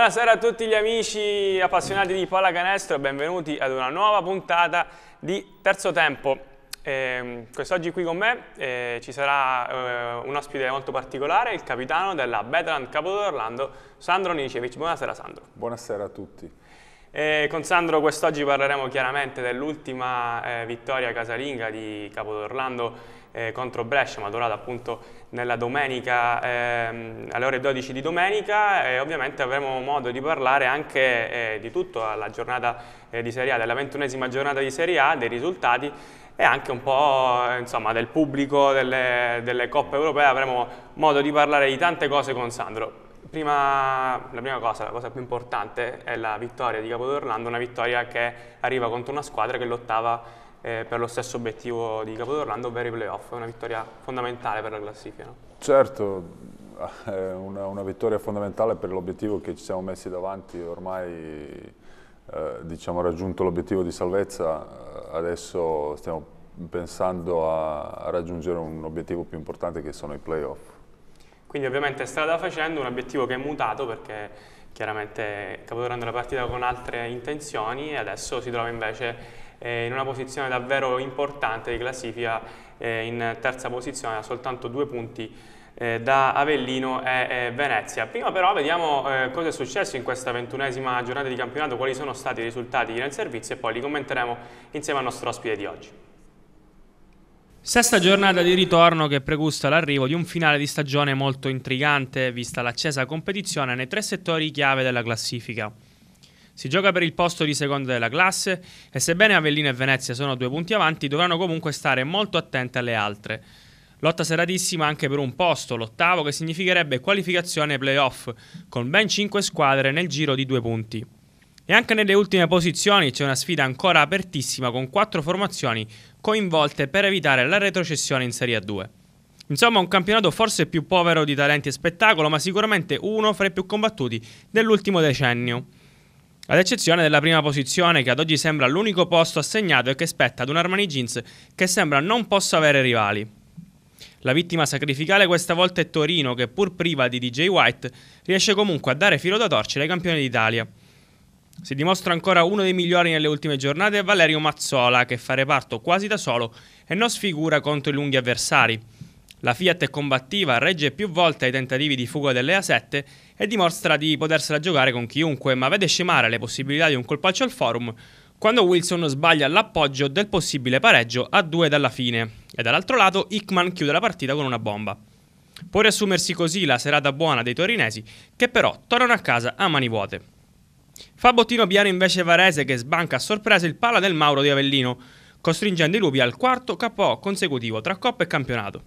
Buonasera a tutti gli amici appassionati di pallacanestro e benvenuti ad una nuova puntata di Terzo Tempo. Eh, quest'oggi qui con me eh, ci sarà eh, un ospite molto particolare, il capitano della Betland Capodoro Orlando, Sandro Nicevic. Buonasera Sandro. Buonasera a tutti. E eh, con Sandro quest'oggi parleremo chiaramente dell'ultima eh, vittoria casalinga di Capodoro Orlando eh, contro Brescia, Maturata appunto nella domenica ehm, alle ore 12 di domenica e ovviamente avremo modo di parlare anche eh, di tutto alla giornata eh, di Serie A, della ventunesima giornata di Serie A, dei risultati e anche un po' insomma, del pubblico, delle, delle coppe europee, avremo modo di parlare di tante cose con Sandro. Prima, la prima cosa, la cosa più importante è la vittoria di Capodanno, una vittoria che arriva contro una squadra che lottava eh, per lo stesso obiettivo di Capodorlando, ovvero i playoff. È una vittoria fondamentale per la classifica. No? Certo, eh, è una, una, vittoria fondamentale per l'obiettivo che ci siamo messi davanti. Ormai eh, diciamo, raggiunto l'obiettivo di salvezza, eh, adesso stiamo pensando a, a raggiungere un obiettivo più importante che sono i playoff. Quindi ovviamente strada facendo un obiettivo che è mutato perché chiaramente Capodorando la partita con altre intenzioni e adesso si trova invece eh, in una posizione davvero importante di classifica, eh, in terza posizione ha soltanto due punti eh, da Avellino e Venezia. Prima però vediamo eh, cosa è successo in questa ventunesima giornata di campionato, quali sono stati i risultati nel servizio e poi li commenteremo insieme al nostro ospite di oggi. Sesta giornata di ritorno che pregusta l'arrivo di un finale di stagione molto intrigante, vista l'accesa competizione nei tre settori chiave della classifica. Si gioca per il posto di secondo della classe e sebbene Avellino e Venezia sono due punti avanti, dovranno comunque stare molto attente alle altre. Lotta seratissima anche per un posto, l'ottavo, che significherebbe qualificazione playoff, con ben 5 squadre nel giro di due punti. E anche nelle ultime posizioni c'è una sfida ancora apertissima con quattro formazioni coinvolte per evitare la retrocessione in Serie A2. Insomma, un campionato forse più povero di talenti e spettacolo, ma sicuramente uno fra i più combattuti dell'ultimo decennio ad eccezione della prima posizione che ad oggi sembra l'unico posto assegnato e che spetta ad un Armani Jeans che sembra non possa avere rivali. La vittima sacrificale questa volta è Torino che pur priva di DJ White riesce comunque a dare filo da torcere ai campioni d'Italia. Si dimostra ancora uno dei migliori nelle ultime giornate Valerio Mazzola che fa reparto quasi da solo e non sfigura contro i lunghi avversari. La Fiat è combattiva, regge più volte ai tentativi di fuga dell'EA7 e dimostra di potersela giocare con chiunque, ma vede scemare le possibilità di un colpaccio al forum quando Wilson sbaglia l'appoggio del possibile pareggio a due dalla fine e dall'altro lato Hickman chiude la partita con una bomba. Può riassumersi così la serata buona dei torinesi che però tornano a casa a mani vuote. Fa bottino piano invece Varese che sbanca a sorpresa il pala del Mauro di Avellino, costringendo i lupi al quarto KO consecutivo tra Coppa e campionato.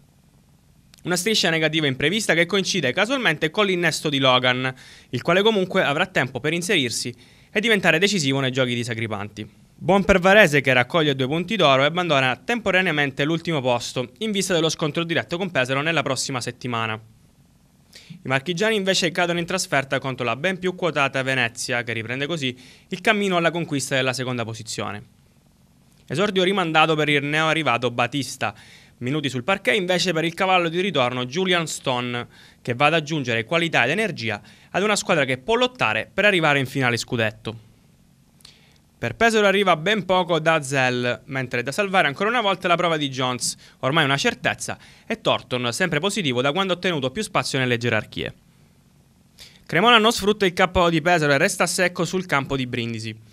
Una striscia negativa imprevista che coincide casualmente con l'innesto di Logan, il quale comunque avrà tempo per inserirsi e diventare decisivo nei giochi di Sacripanti. Buon per Varese che raccoglie due punti d'oro e abbandona temporaneamente l'ultimo posto in vista dello scontro diretto con Pesaro nella prossima settimana. I marchigiani invece cadono in trasferta contro la ben più quotata Venezia che riprende così il cammino alla conquista della seconda posizione. Esordio rimandato per il neo arrivato Batista, Minuti sul parquet invece per il cavallo di ritorno Julian Stone che va ad aggiungere qualità ed energia ad una squadra che può lottare per arrivare in finale scudetto. Per Pesaro arriva ben poco da Zell, mentre da salvare ancora una volta la prova di Jones, ormai una certezza, e Thornton, sempre positivo da quando ha ottenuto più spazio nelle gerarchie. Cremona non sfrutta il KO di Pesaro e resta secco sul campo di Brindisi.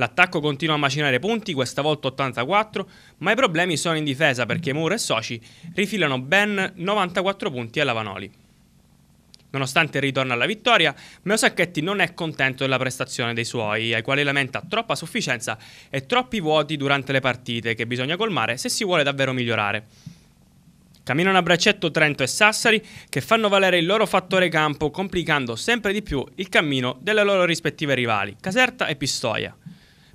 L'attacco continua a macinare punti, questa volta 84, ma i problemi sono in difesa perché Moore e Soci rifilano ben 94 punti alla Vanoli. Nonostante il ritorno alla vittoria, Meo Sacchetti non è contento della prestazione dei suoi, ai quali lamenta troppa sufficienza e troppi vuoti durante le partite che bisogna colmare se si vuole davvero migliorare. Camminano a braccetto Trento e Sassari che fanno valere il loro fattore campo complicando sempre di più il cammino delle loro rispettive rivali, Caserta e Pistoia.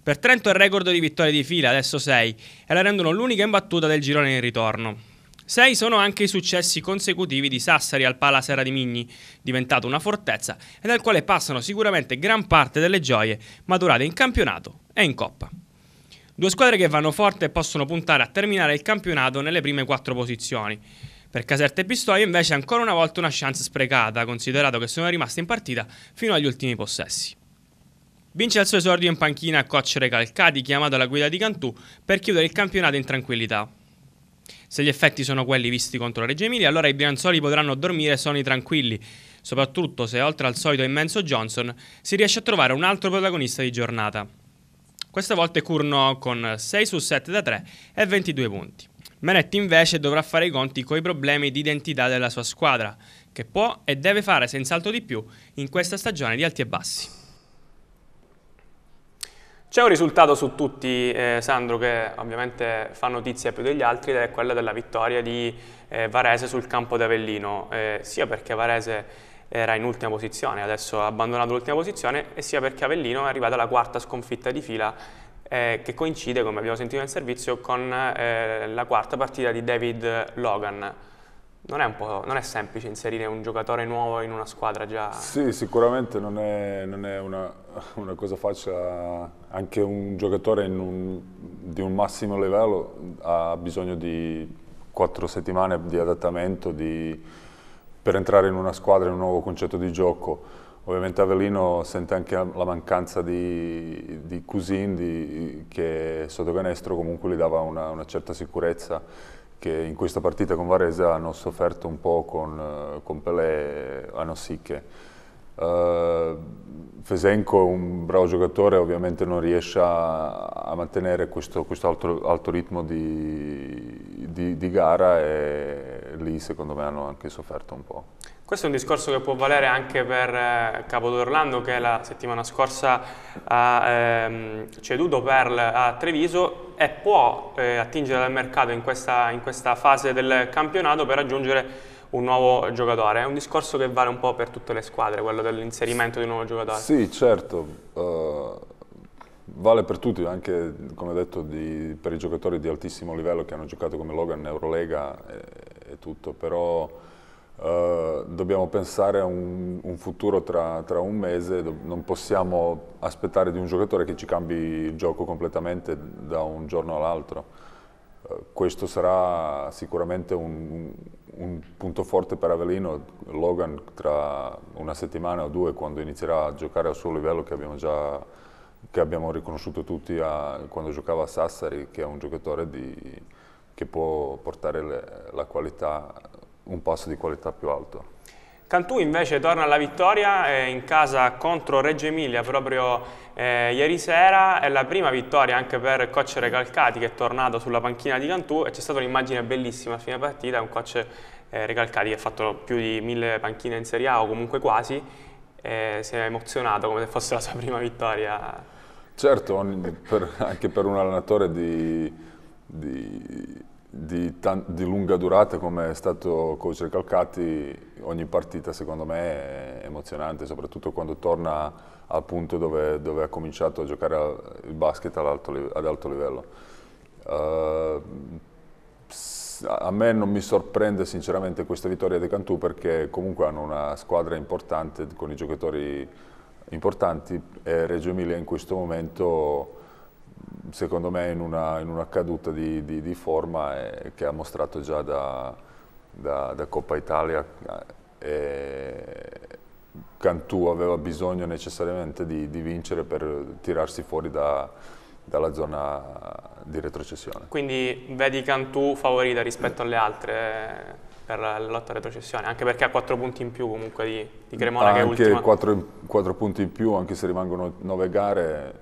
Per Trento il record di vittorie di fila, adesso 6, e la rendono l'unica imbattuta del girone in ritorno. 6 sono anche i successi consecutivi di Sassari al Pala Serra di Migni, diventato una fortezza e dal quale passano sicuramente gran parte delle gioie maturate in campionato e in coppa. Due squadre che vanno forte e possono puntare a terminare il campionato nelle prime quattro posizioni. Per Caserta e Pistoia invece ancora una volta una chance sprecata, considerato che sono rimaste in partita fino agli ultimi possessi. Vince il suo esordio in panchina a coach Recalcati, chiamato alla guida di Cantù, per chiudere il campionato in tranquillità. Se gli effetti sono quelli visti contro la Reggio Emilia, allora i bianzoli potranno dormire sonni tranquilli, soprattutto se oltre al solito immenso Johnson si riesce a trovare un altro protagonista di giornata. Questa volta è Curno con 6 su 7 da 3 e 22 punti. Menetti invece dovrà fare i conti coi problemi di identità della sua squadra, che può e deve fare senz'altro di più in questa stagione di alti e bassi. C'è un risultato su tutti, eh, Sandro, che ovviamente fa notizia più degli altri, ed è quella della vittoria di eh, Varese sul campo d'Avellino, eh, sia perché Varese era in ultima posizione, adesso ha abbandonato l'ultima posizione, e sia perché Avellino è arrivata alla quarta sconfitta di fila, eh, che coincide, come abbiamo sentito in servizio, con eh, la quarta partita di David Logan. Non è, non è, semplice inserire un giocatore nuovo in una squadra già... Sì, sicuramente non è, non è una, una, cosa facile. Anche un giocatore un, di un massimo livello ha bisogno di quattro settimane di adattamento di, per entrare in una squadra, in un nuovo concetto di gioco. Ovviamente Avellino sente anche la mancanza di, di Cusin, di, che sotto canestro comunque gli dava una, una certa sicurezza che in questa partita con Varese hanno sofferto un po' con, eh, con Pelé e Anossiche. Uh, eh, Fesenko è un bravo giocatore, ovviamente non riesce a, a mantenere questo, questo alto, alto, ritmo di, di, di, gara e lì secondo me hanno anche sofferto un po'. Questo è un discorso che può valere anche per eh, Capodorlando che la settimana scorsa ha ehm, ceduto Perl a Treviso e può eh, attingere dal mercato in questa, in questa fase del campionato per raggiungere un nuovo giocatore. È un discorso che vale un po' per tutte le squadre, quello dell'inserimento di un nuovo giocatore. Sì, certo. Uh, vale per tutti, anche come detto di, per i giocatori di altissimo livello che hanno giocato come Logan, Eurolega e, eh, e tutto, però eh, dobbiamo pensare a un, un futuro tra, tra, un mese, non possiamo aspettare di un giocatore che ci cambi il gioco completamente da un giorno all'altro. Eh, questo sarà sicuramente un, un, punto forte per Avelino, Logan tra una settimana o due quando inizierà a giocare al suo livello che abbiamo, già, che abbiamo riconosciuto tutti a, quando giocava a Sassari, che è un giocatore di, che può portare le, la qualità un passo di qualità più alto. Cantù invece torna alla vittoria eh, in casa contro Reggio Emilia proprio eh, ieri sera, è la prima vittoria anche per coach Recalcati che è tornato sulla panchina di Cantù e c'è stata un'immagine bellissima a fine partita, un coach eh, Recalcati che ha fatto più di mille panchine in Serie A o comunque quasi, eh, si è emozionato come se fosse la sua prima vittoria. Certo, per, anche per un allenatore di, di di, di, lunga durata come è stato coach Calcati, ogni partita secondo me è emozionante, soprattutto quando torna al punto dove, dove ha cominciato a giocare al, il basket alto, ad alto livello. Uh, a me non mi sorprende sinceramente questa vittoria di Cantù perché comunque hanno una squadra importante con i giocatori importanti e Reggio Emilia in questo momento secondo me in una, in una caduta di, di, di forma eh, che ha mostrato già da, da, da Coppa Italia. Eh, Cantù aveva bisogno necessariamente di, di vincere per tirarsi fuori da, dalla zona di retrocessione. Quindi vedi Cantù favorita rispetto alle altre eh, per la lotta retrocessione, anche perché ha 4 punti in più comunque di, di Cremona anche che è ultima. Anche 4, 4 punti in più, anche se rimangono 9 gare,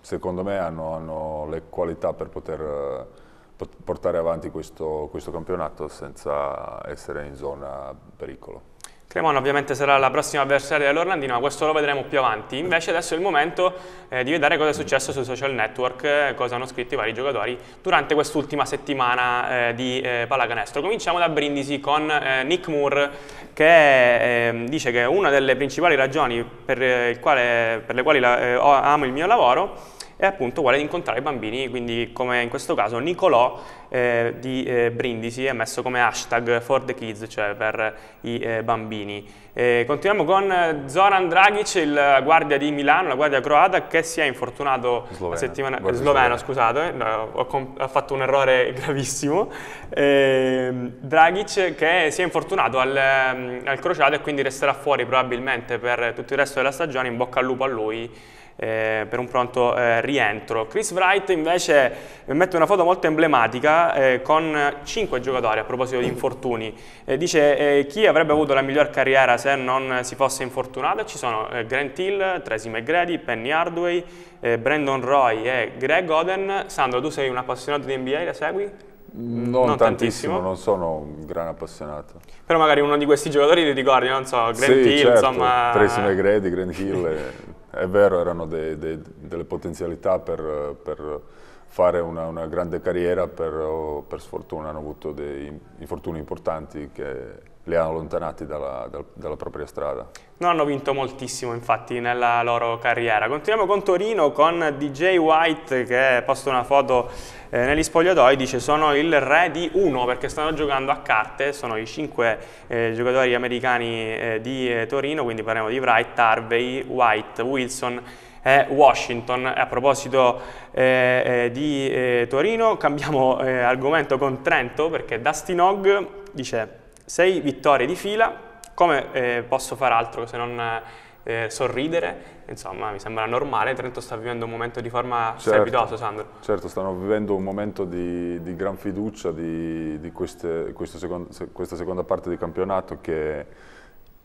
secondo me hanno, hanno le qualità per poter eh, portare avanti questo, questo campionato senza essere in zona pericolo. Cremona ovviamente sarà la prossima avversaria dell'Orlandino, ma questo lo vedremo più avanti. Invece adesso è il momento eh, di vedere cosa è successo sui social network, eh, cosa hanno scritto i vari giocatori durante quest'ultima settimana eh, di eh, pallacanestro. Cominciamo da Brindisi con eh, Nick Moore che ehm, dice che una delle principali ragioni per, eh, quale, per le quali la, amo il mio lavoro e appunto vuole incontrare i bambini, quindi come in questo caso Nicolò eh, di eh, Brindisi è messo come hashtag for the kids, cioè per i eh, bambini. Eh, continuiamo con Zoran Dragic, il guardia di Milano, la guardia croata, che si è infortunato sloveno. la settimana... sloveno, sloveno. scusate, no, ho, ho, fatto un errore gravissimo. Ehm, Dragic che si è infortunato al, ehm, al crociato e quindi resterà fuori probabilmente per tutto il resto della stagione, in bocca al lupo a lui eh, per un pronto eh, rientro. Chris Wright invece eh, mette una foto molto emblematica eh, con cinque giocatori a proposito di infortuni. Eh, dice eh, chi avrebbe avuto la miglior carriera se non si fosse infortunato? Ci sono Grant Hill, Tracy McGrady, Penny Hardway, Brandon Roy e Greg Oden. Sandro, tu sei un appassionato di NBA, la segui? Mm, non, non tantissimo, tantissimo, non sono un gran appassionato. Però magari uno di questi giocatori li ricordi, non so, Grant sì, Hill, certo. insomma... Tracy McGrady, Grant Hill... è vero, erano de, de, delle potenzialità per, per fare una, una, grande carriera, però per sfortuna hanno avuto dei infortuni importanti che le ha allontanati dalla, dal, dalla, propria strada. Non hanno vinto moltissimo infatti nella loro carriera. Continuiamo con Torino con DJ White che posta una foto eh, negli spogliatoi, dice sono il re di uno perché stanno giocando a carte, sono i cinque eh, giocatori americani eh, di eh, Torino, quindi parliamo di Wright, Harvey, White, Wilson e Washington. A proposito eh, eh, di eh, Torino, cambiamo eh, argomento con Trento perché Dustin Hogg dice sei vittorie di fila, come eh, posso far altro se non eh, sorridere? Insomma, mi sembra normale, Trento sta vivendo un momento di forma certo, strepitoso, Sandro. Certo, stanno vivendo un momento di, di gran fiducia di, di queste, secondo, questa seconda parte di campionato che,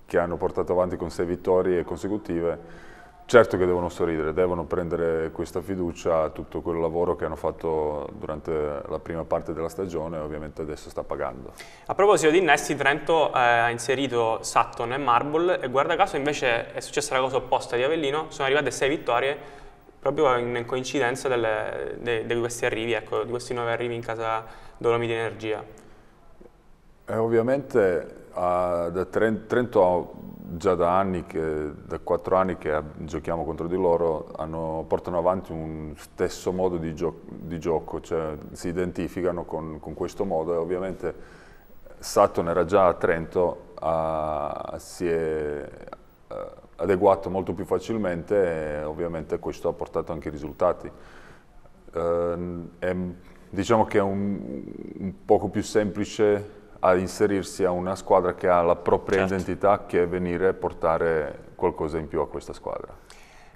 che hanno portato avanti con sei vittorie consecutive Certo che devono sorridere, devono prendere questa fiducia a tutto quel lavoro che hanno fatto durante la prima parte della stagione e ovviamente adesso sta pagando. A proposito di innesti, Trento eh, ha inserito Sutton e Marble e guarda caso invece è successa la cosa opposta di Avellino, sono arrivate sei vittorie proprio in coincidenza delle, de, di questi arrivi, ecco, di questi 9 arrivi in casa Dolomiti Energia. Eh, ovviamente ah, a, Trento ha già da anni, che, da quattro anni che giochiamo contro di loro, hanno, portano avanti un stesso modo di, gio di gioco, cioè si identificano con, con, questo modo e ovviamente Sutton era già a Trento, a, si è eh, adeguato molto più facilmente e ovviamente questo ha portato anche risultati. Eh, è, diciamo che è un, un poco più semplice a inserirsi a una squadra che ha la propria certo. identità che è venire e portare qualcosa in più a questa squadra.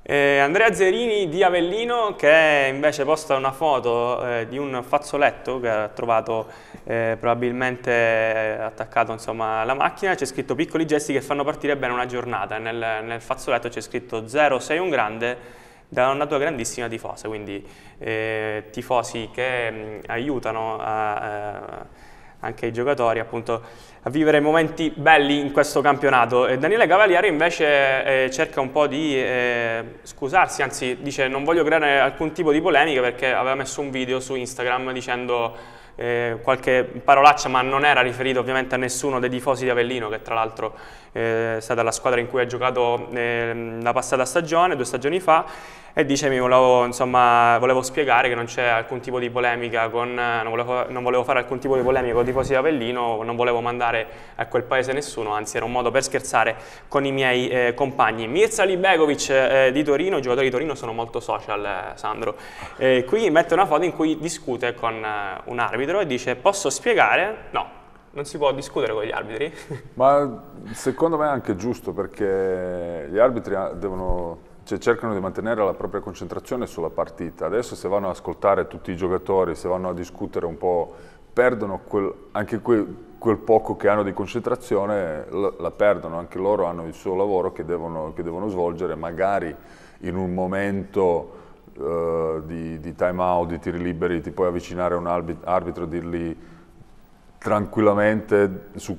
Eh, Andrea Zerini di Avellino che invece posta una foto eh, di un fazzoletto che ha trovato eh, probabilmente attaccato insomma, alla macchina, c'è scritto piccoli gesti che fanno partire bene una giornata, nel, nel fazzoletto c'è scritto 0 sei un grande da una tua grandissima tifosa, quindi eh, tifosi che mh, mm, aiutano a, a eh, anche ai giocatori appunto a vivere momenti belli in questo campionato. E Daniele Cavaliere invece eh, cerca un po' di eh, scusarsi, anzi dice non voglio creare alcun tipo di polemica perché aveva messo un video su Instagram dicendo eh, qualche parolaccia ma non era riferito ovviamente a nessuno dei tifosi di Avellino che tra l'altro eh, è stata la squadra in cui ha giocato ehm, la passata stagione, due stagioni fa e dice mi volevo, insomma, volevo spiegare che non c'è alcun tipo di polemica con, eh, non volevo, non volevo, fare alcun tipo di polemica con i tifosi di Avellino, non volevo mandare a quel paese nessuno, anzi era un modo per scherzare con i miei eh, compagni. Mirza Libegovic eh, di Torino, i giocatori di Torino sono molto social, eh, Sandro, qui mette una foto in cui discute con eh, un arbitro e dice posso spiegare? No, non si può discutere con gli arbitri. Ma secondo me è anche giusto perché gli arbitri ah, devono cioè, cercano di mantenere la propria concentrazione sulla partita. Adesso se vanno ad ascoltare tutti i giocatori, se vanno a discutere un po', perdono quel, anche quel, quel poco che hanno di concentrazione, la, la, perdono, anche loro hanno il suo lavoro che devono, che devono svolgere, magari in un momento eh, di, di time out, di tiri liberi, ti puoi avvicinare a un arbitro, e dirgli tranquillamente su,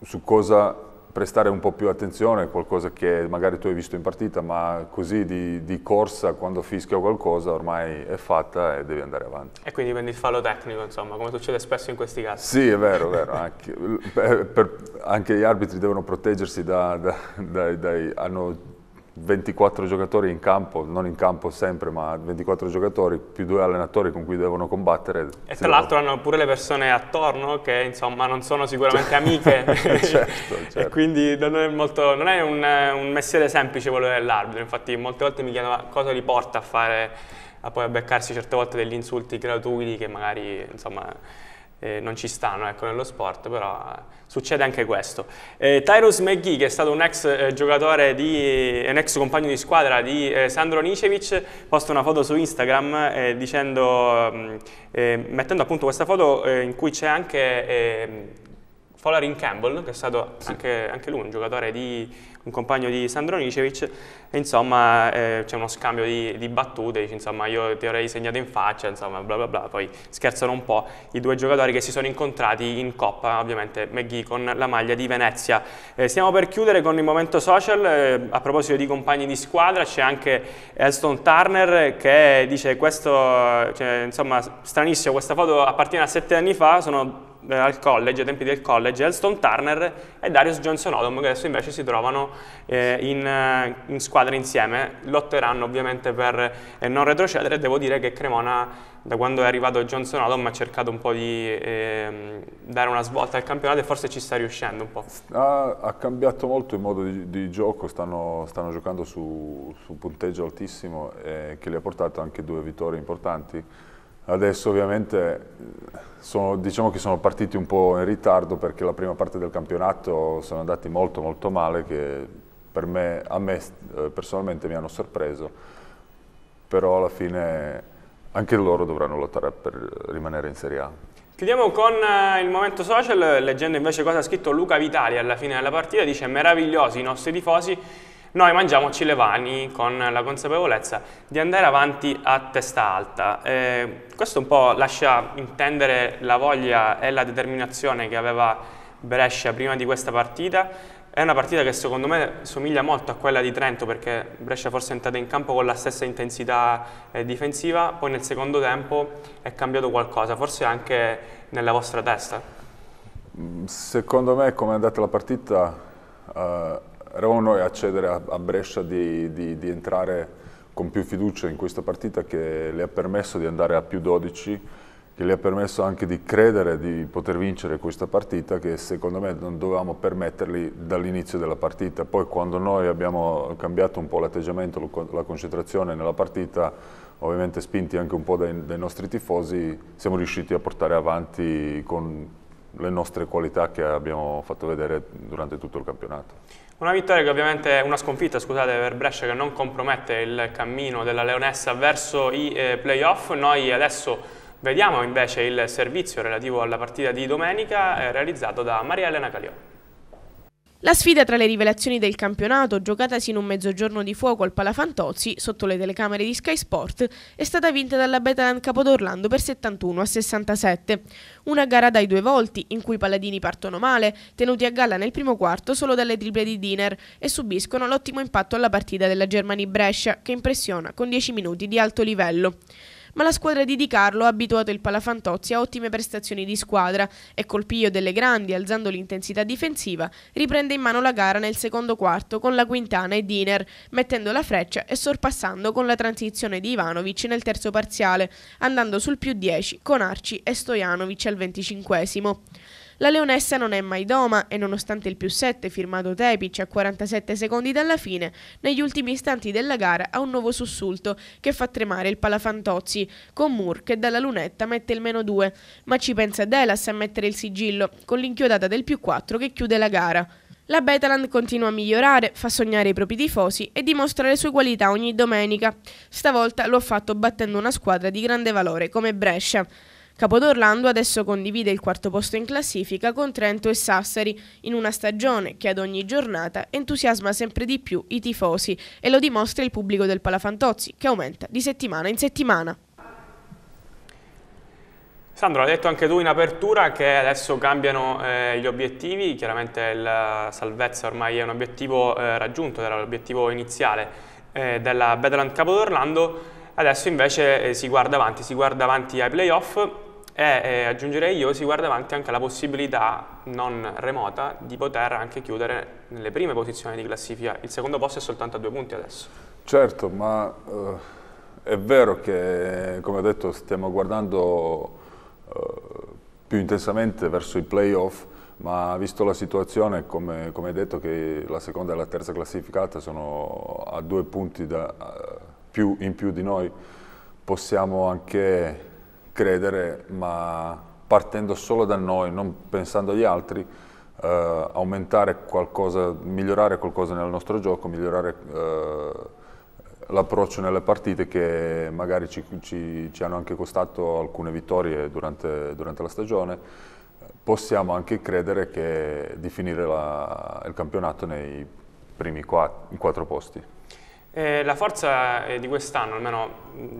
su cosa prestare un po' più attenzione, a qualcosa che magari tu hai visto in partita, ma così di, di corsa quando fischia qualcosa ormai è fatta e devi andare avanti. E quindi prendi il fallo tecnico, insomma, come succede spesso in questi casi. Sì, è vero, è vero. anche, per, per, anche, gli arbitri devono proteggersi da, da, dai, dai, hanno 24 giocatori in campo, non in campo sempre, ma 24 giocatori più due allenatori con cui devono combattere. E tra l'altro hanno pure le persone attorno che insomma non sono sicuramente cioè, amiche. certo, certo. quindi non è, molto, non è un, un, mestiere semplice quello dell'arbitro, infatti molte volte mi chiedono cosa li porta a fare, a poi a beccarsi certe volte degli insulti gratuiti che magari insomma eh, non ci stanno ecco, nello sport, però succede anche questo. Eh, Tyrus McGee, che è stato un ex eh, giocatore, di, eh, un ex compagno di squadra di eh, Sandro Nicevic, posta una foto su Instagram eh, dicendo, mm, eh, mettendo appunto questa foto in cui c'è anche ehm, Follarin Campbell, che è stato anche, anche, lui un giocatore di un compagno di Sandro Nicevic, e insomma eh, c'è uno scambio di, di battute, dice insomma io ti avrei segnato in faccia, insomma bla bla bla, poi scherzano un po' i due giocatori che si sono incontrati in Coppa, ovviamente McGee con la maglia di Venezia. Eh, stiamo per chiudere con il momento social, eh, a proposito di compagni di squadra c'è anche Elston Turner che dice questo, cioè, insomma stranissimo, questa foto appartiene a sette anni fa, sono eh, al college, ai tempi del college, Elston Turner e Darius Johnson Odom, che adesso invece si trovano eh, in, eh, in, squadra insieme, lotteranno ovviamente per eh, non retrocedere, devo dire che Cremona da quando è arrivato Johnson Odom ha cercato un po' di ehm, dare una svolta al campionato e forse ci sta riuscendo un po'. Ha, ha cambiato molto il modo di, di gioco, stanno, stanno, giocando su, su punteggio altissimo eh, che le ha portato anche due vittorie importanti Adesso ovviamente eh, sono, diciamo che sono partiti un po' in ritardo perché la prima parte del campionato sono andati molto molto male che per me, a me eh, personalmente mi hanno sorpreso, però alla fine anche loro dovranno lottare per rimanere in Serie A. Chiudiamo con eh, il momento social, leggendo invece cosa ha scritto Luca Vitali alla fine della partita, dice meravigliosi i nostri tifosi noi mangiamoci le vani con la consapevolezza di andare avanti a testa alta. Eh, questo un po' lascia intendere la voglia e la determinazione che aveva Brescia prima di questa partita. È una partita che secondo me somiglia molto a quella di Trento perché Brescia forse è entrata in campo con la stessa intensità eh, difensiva, poi nel secondo tempo è cambiato qualcosa, forse anche nella vostra testa. Mm, secondo me come è andata la partita eh, eravamo a cedere a, a Brescia di, di, di, entrare con più fiducia in questa partita che le ha permesso di andare a più 12, che le ha permesso anche di credere di poter vincere questa partita che secondo me non dovevamo permetterli dall'inizio della partita. Poi quando noi abbiamo cambiato un po' l'atteggiamento, la concentrazione nella partita, ovviamente spinti anche un po' dai, dai nostri tifosi, siamo riusciti a portare avanti con le nostre qualità che abbiamo fatto vedere durante tutto il campionato. Una vittoria che ovviamente è una sconfitta, scusate, per Brescia che non compromette il cammino della Leonessa verso i eh, playoff. Noi adesso vediamo invece il servizio relativo alla partita di domenica eh, realizzato da Maria Elena Caliò. La sfida tra le rivelazioni del campionato, giocatasi in un mezzogiorno di fuoco al Palafantozzi, sotto le telecamere di Sky Sport, è stata vinta dalla Betaland Capodorlando per 71 a 67. Una gara dai due volti, in cui i paladini partono male, tenuti a galla nel primo quarto solo dalle triple di Diner, e subiscono l'ottimo impatto alla partita della Germani Brescia, che impressiona con 10 minuti di alto livello ma la squadra di Di Carlo ha abituato il Palafantozzi a ottime prestazioni di squadra e col piglio delle grandi, alzando l'intensità difensiva, riprende in mano la gara nel secondo quarto con la Quintana e Diner, mettendo la freccia e sorpassando con la transizione di Ivanovic nel terzo parziale, andando sul più 10 con Arci e Stojanovic al venticinquesimo. La leonessa non è mai doma e nonostante il più 7 firmato Tepic a 47 secondi dalla fine, negli ultimi istanti della gara ha un nuovo sussulto che fa tremare il Palafantozzi, con Moore che dalla lunetta mette il meno 2, ma ci pensa Delas a mettere il sigillo con l'inchiodata del più 4 che chiude la gara. La Betaland continua a migliorare, fa sognare i propri tifosi e dimostra le sue qualità ogni domenica. Stavolta lo ha fatto battendo una squadra di grande valore come Brescia. Capodorlando adesso condivide il quarto posto in classifica con Trento e Sassari in una stagione che ad ogni giornata entusiasma sempre di più i tifosi e lo dimostra il pubblico del Palafantozzi che aumenta di settimana in settimana. Sandro, hai detto anche tu in apertura che adesso cambiano eh, gli obiettivi, chiaramente la salvezza ormai è un obiettivo eh, raggiunto, era l'obiettivo iniziale eh, della Badland Capodorlando. Adesso invece eh, si guarda avanti, si guarda avanti ai playoff e eh, aggiungerei io si guarda avanti anche alla possibilità non remota di poter anche chiudere nelle prime posizioni di classifica. Il secondo posto è soltanto a due punti adesso. Certo, ma uh, è vero che come ho detto stiamo guardando uh, più intensamente verso i playoff, ma visto la situazione, come, hai detto, che la seconda e la terza classificata sono a due punti da, più in più di noi possiamo anche credere, ma partendo solo da noi, non pensando agli altri, eh, aumentare qualcosa, migliorare qualcosa nel nostro gioco, migliorare eh, l'approccio nelle partite che magari ci, ci, ci, hanno anche costato alcune vittorie durante, durante la stagione, possiamo anche credere che, di finire la, il campionato nei primi quattro, quattro posti. Eh, la forza eh, di quest'anno, almeno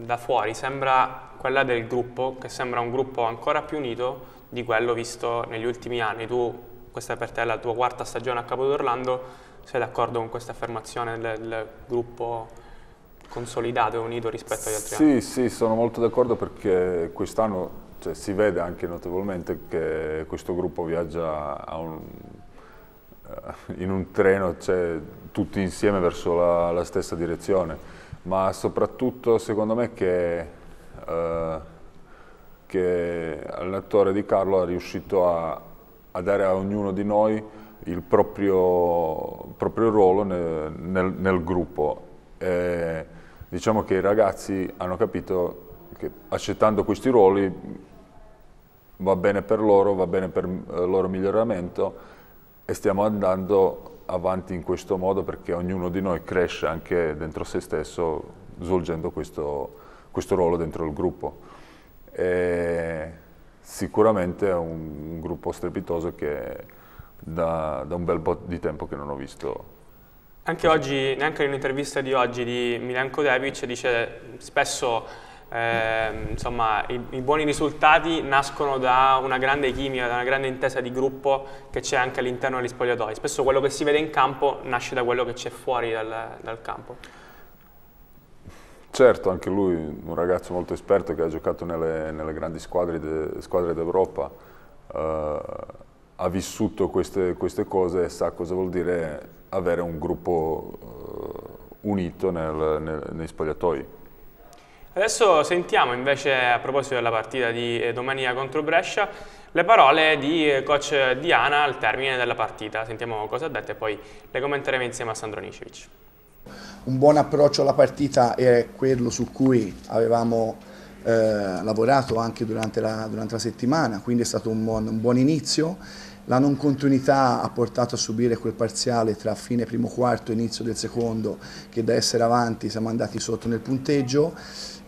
da fuori, sembra quella del gruppo, che sembra un gruppo ancora più unito di quello visto negli ultimi anni. Tu, questa è per te la tua quarta stagione a Capo d'Orlando, sei d'accordo con questa affermazione del gruppo consolidato e unito rispetto agli altri sì, anni? Sì, sì, sono molto d'accordo perché quest'anno cioè, si vede anche notevolmente che questo gruppo viaggia a un eh, in un treno tutti insieme verso la, la, stessa direzione, ma soprattutto secondo me che, eh, che l'attore di Carlo è riuscito a, a, dare a ognuno di noi il proprio, proprio ruolo nel, nel, nel gruppo. E diciamo che i ragazzi hanno capito che accettando questi ruoli va bene per loro, va bene per il eh, loro miglioramento e stiamo andando avanti in questo modo perché ognuno di noi cresce anche dentro se stesso svolgendo questo, questo ruolo dentro il gruppo. E sicuramente è un, un, gruppo strepitoso che da, da un bel po' di tempo che non ho visto anche oggi, neanche in un'intervista di oggi di Milenko Devic dice spesso eh, insomma, i, i, buoni risultati nascono da una grande chimica, da una grande intesa di gruppo che c'è anche all'interno degli spogliatoi. Spesso quello che si vede in campo nasce da quello che c'è fuori dal, dal, campo. Certo, anche lui un ragazzo molto esperto che ha giocato nelle, nelle grandi squadre, de, d'Europa, eh, ha vissuto queste, queste, cose e sa cosa vuol dire avere un gruppo eh, unito nel, nel, nei spogliatoi. Adesso sentiamo invece a proposito della partita di eh, domani contro Brescia le parole di eh, coach Diana al termine della partita. Sentiamo cosa ha detto e poi le commenteremo insieme a Sandro Nicivic. Un buon approccio alla partita è quello su cui avevamo eh, lavorato anche durante la, durante la, settimana, quindi è stato un buon, un buon inizio. La non continuità ha portato a subire quel parziale tra fine primo quarto e inizio del secondo che da essere avanti siamo andati sotto nel punteggio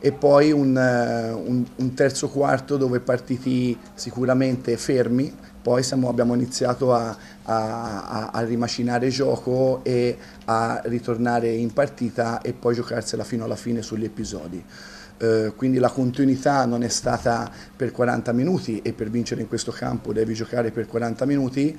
e poi un, eh, un, un terzo quarto dove partiti sicuramente fermi, poi siamo, abbiamo iniziato a, a, a, rimacinare gioco e a ritornare in partita e poi giocarsela fino alla fine sugli episodi. Eh, quindi la continuità non è stata per 40 minuti e per vincere in questo campo devi giocare per 40 minuti,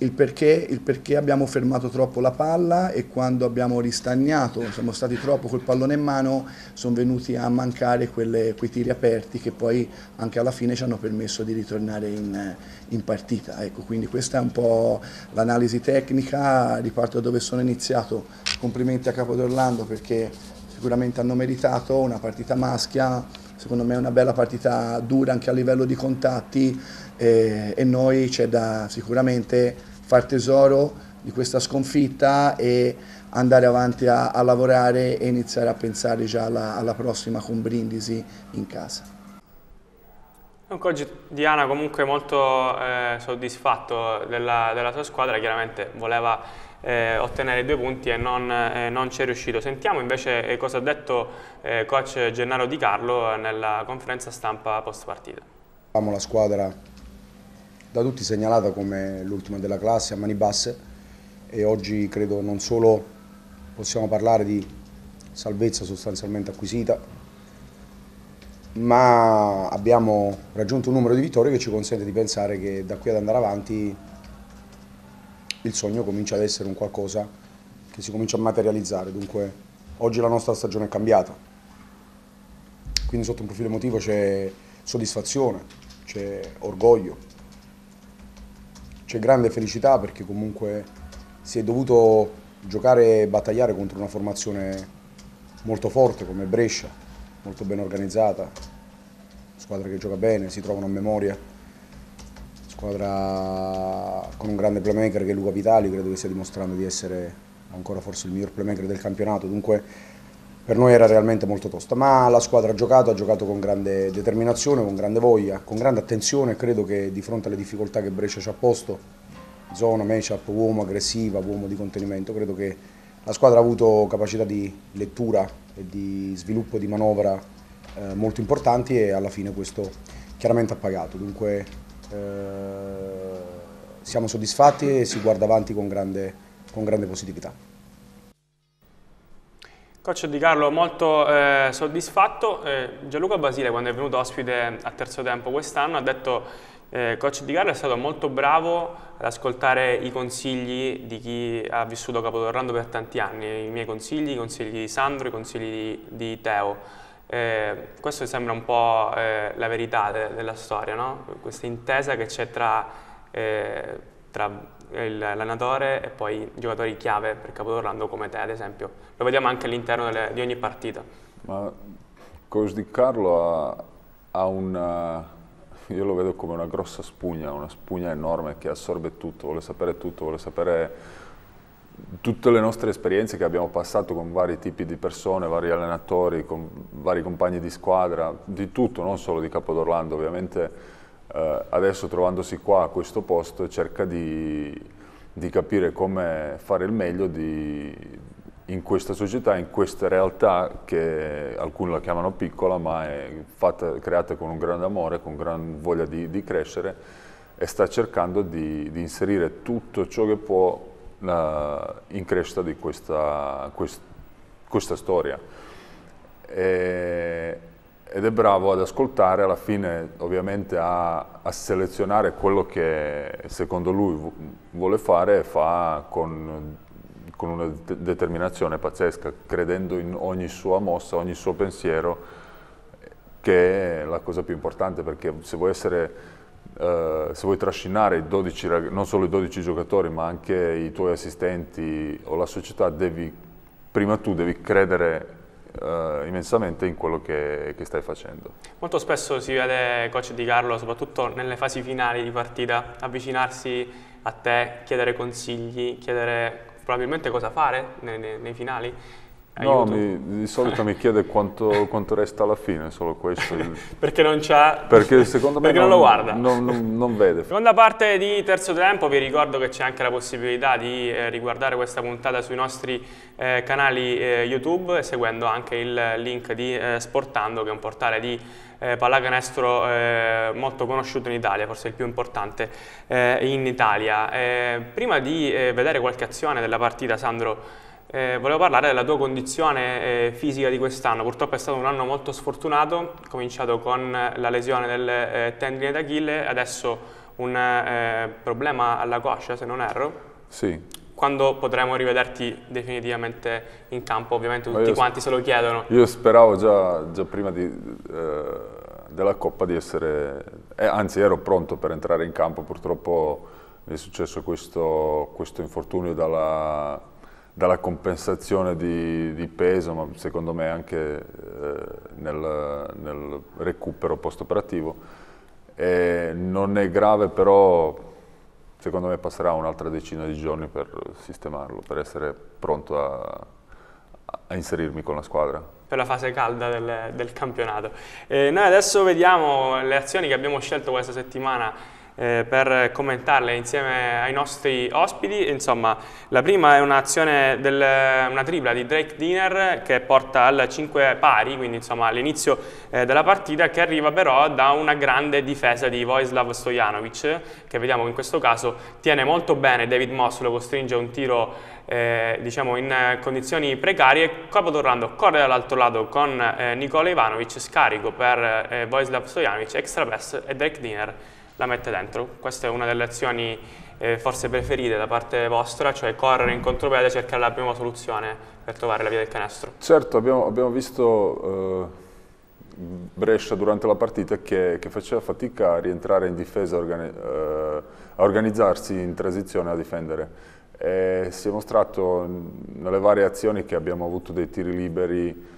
il perché, il perché, abbiamo fermato troppo la palla e quando abbiamo ristagnato, siamo stati troppo col pallone in mano, sono venuti a mancare quelle, quei tiri aperti che poi anche alla fine ci hanno permesso di ritornare in, in partita. Ecco, quindi questa è un po' l'analisi tecnica, riparto da dove sono iniziato. Complimenti a Capo d'Orlando perché sicuramente hanno meritato una partita maschia, secondo me è una bella partita dura anche a livello di contatti eh, e noi c'è da sicuramente far tesoro di questa sconfitta e andare avanti a, a lavorare e iniziare a pensare già alla, alla prossima con Brindisi in casa. Anche oggi Diana comunque molto eh, soddisfatto della, della, sua squadra, chiaramente voleva eh, ottenere due punti e non, eh, non ci è riuscito. Sentiamo invece eh, cosa ha detto eh, coach Gennaro Di Carlo nella conferenza stampa post partita. La squadra da tutti segnalata come l'ultima della classe a mani basse e oggi credo non solo possiamo parlare di salvezza sostanzialmente acquisita, ma abbiamo raggiunto un numero di vittorie che ci consente di pensare che da qui ad andare avanti il sogno comincia ad essere un qualcosa che si comincia a materializzare, dunque oggi la nostra stagione è cambiata, quindi sotto un profilo emotivo c'è soddisfazione, c'è orgoglio, c'è grande felicità perché comunque si è dovuto giocare e battagliare contro una formazione molto forte come Brescia, molto ben organizzata, squadra che gioca bene, si trovano a memoria, squadra con un grande playmaker che è Luca Vitali, credo che stia dimostrando di essere ancora forse il miglior playmaker del campionato, dunque per noi era realmente molto tosta, ma la squadra ha giocato, ha giocato con grande determinazione, con grande voglia, con grande attenzione, credo che di fronte alle difficoltà che Brescia ci ha posto, zona, matchup, uomo aggressiva, uomo di contenimento, credo che la squadra ha avuto capacità di lettura e di sviluppo di manovra eh, molto importanti e alla fine questo chiaramente ha pagato, dunque eh, siamo soddisfatti e si guarda avanti con grande, con grande positività. Coach Di Carlo, molto eh, soddisfatto. Eh, Gianluca Basile, quando è venuto ospite a terzo tempo quest'anno, ha detto eh, Coach Di Carlo è stato molto bravo ad ascoltare i consigli di chi ha vissuto Capodorrando per tanti anni, i miei consigli, i consigli di Sandro, i consigli di, di Teo. Eh, questo sembra un po' eh, la verità de della storia, no? questa intesa che c'è tra, eh, tra l'allenatore e poi giocatori chiave per Capodorlando come te ad esempio. Lo vediamo anche all'interno delle, di ogni partita. Ma Coach Di Carlo ha, ha una... Eh, io lo vedo come una grossa spugna, una spugna enorme che assorbe tutto, vuole sapere tutto, vuole sapere tutte le nostre esperienze che abbiamo passato con vari tipi di persone, vari allenatori, con vari compagni di squadra, di tutto, non solo di Capodorlando, ovviamente eh, adesso trovandosi qua a questo posto cerca di, di capire come fare il meglio di, in questa società, in questa realtà che alcuni la chiamano piccola ma è fatta, creata con un grande amore, con gran voglia di, di crescere e sta cercando di, di, inserire tutto ciò che può la, eh, in crescita di questa, quest, questa storia. E, ed è bravo ad ascoltare, alla fine ovviamente a, a, selezionare quello che secondo lui vuole fare e fa con, con una determinazione pazzesca, credendo in ogni sua mossa, ogni suo pensiero, che è la cosa più importante perché se vuoi essere Uh, se vuoi trascinare i 12, non solo i 12 giocatori ma anche i tuoi assistenti o la società, devi, prima tu devi credere eh, immensamente in quello che, che, stai facendo. Molto spesso si vede coach Di Carlo, soprattutto nelle fasi finali di partita, avvicinarsi a te, chiedere consigli, chiedere probabilmente cosa fare nei, nei, nei finali. No, mi, di solito mi chiede quanto, quanto, resta alla fine, solo questo. perché non c'ha... Perché secondo me perché non, non, lo guarda. Non, non, non, vede. Seconda parte di terzo tempo, vi ricordo che c'è anche la possibilità di eh, riguardare questa puntata sui nostri eh, canali eh, YouTube, seguendo anche il link di eh, Sportando, che è un portale di eh, pallacanestro eh, molto conosciuto in Italia, forse il più importante eh, in Italia. Eh, prima di eh, vedere qualche azione della partita, Sandro, eh, volevo parlare della tua condizione eh, fisica di quest'anno, purtroppo è stato un anno molto sfortunato, cominciato con la lesione del eh, tendine d'Achille, adesso un eh, problema alla coscia se non erro. Sì. Quando potremo rivederti definitivamente in campo? Ovviamente tutti quanti se lo chiedono. Io speravo già, già prima di, eh, della Coppa di essere... Eh, anzi ero pronto per entrare in campo, purtroppo mi è successo questo, questo infortunio dalla dalla compensazione di, di, peso, ma secondo me anche eh, nel, nel, recupero post-operativo. non è grave, però secondo me passerà un'altra decina di giorni per sistemarlo, per essere pronto a, a inserirmi con la squadra. Per la fase calda del, del campionato. Eh, noi adesso vediamo le azioni che abbiamo scelto questa settimana eh, per commentarle insieme ai nostri ospiti. Insomma, la prima è un'azione, una tripla di Drake Diner che porta al 5 pari, quindi all'inizio eh, della partita, che arriva però da una grande difesa di Vojislav Stojanovic, che vediamo che in questo caso tiene molto bene David Moss, lo costringe a un tiro eh, diciamo in condizioni precarie, Capotorrando corre dall'altro lato con eh, Nikola Ivanovic, scarico per eh, Vojislav Stojanovic, extra pass e Drake Diner la mette dentro. Questa è una delle azioni eh, forse preferite da parte vostra, cioè correre in contropiede e cercare la prima soluzione per trovare la via del canestro. Certo, abbiamo, abbiamo visto eh, Brescia durante la partita che, che, faceva fatica a rientrare in difesa, organi eh, a organizzarsi in transizione a difendere. E si è mostrato nelle varie azioni che abbiamo avuto dei tiri liberi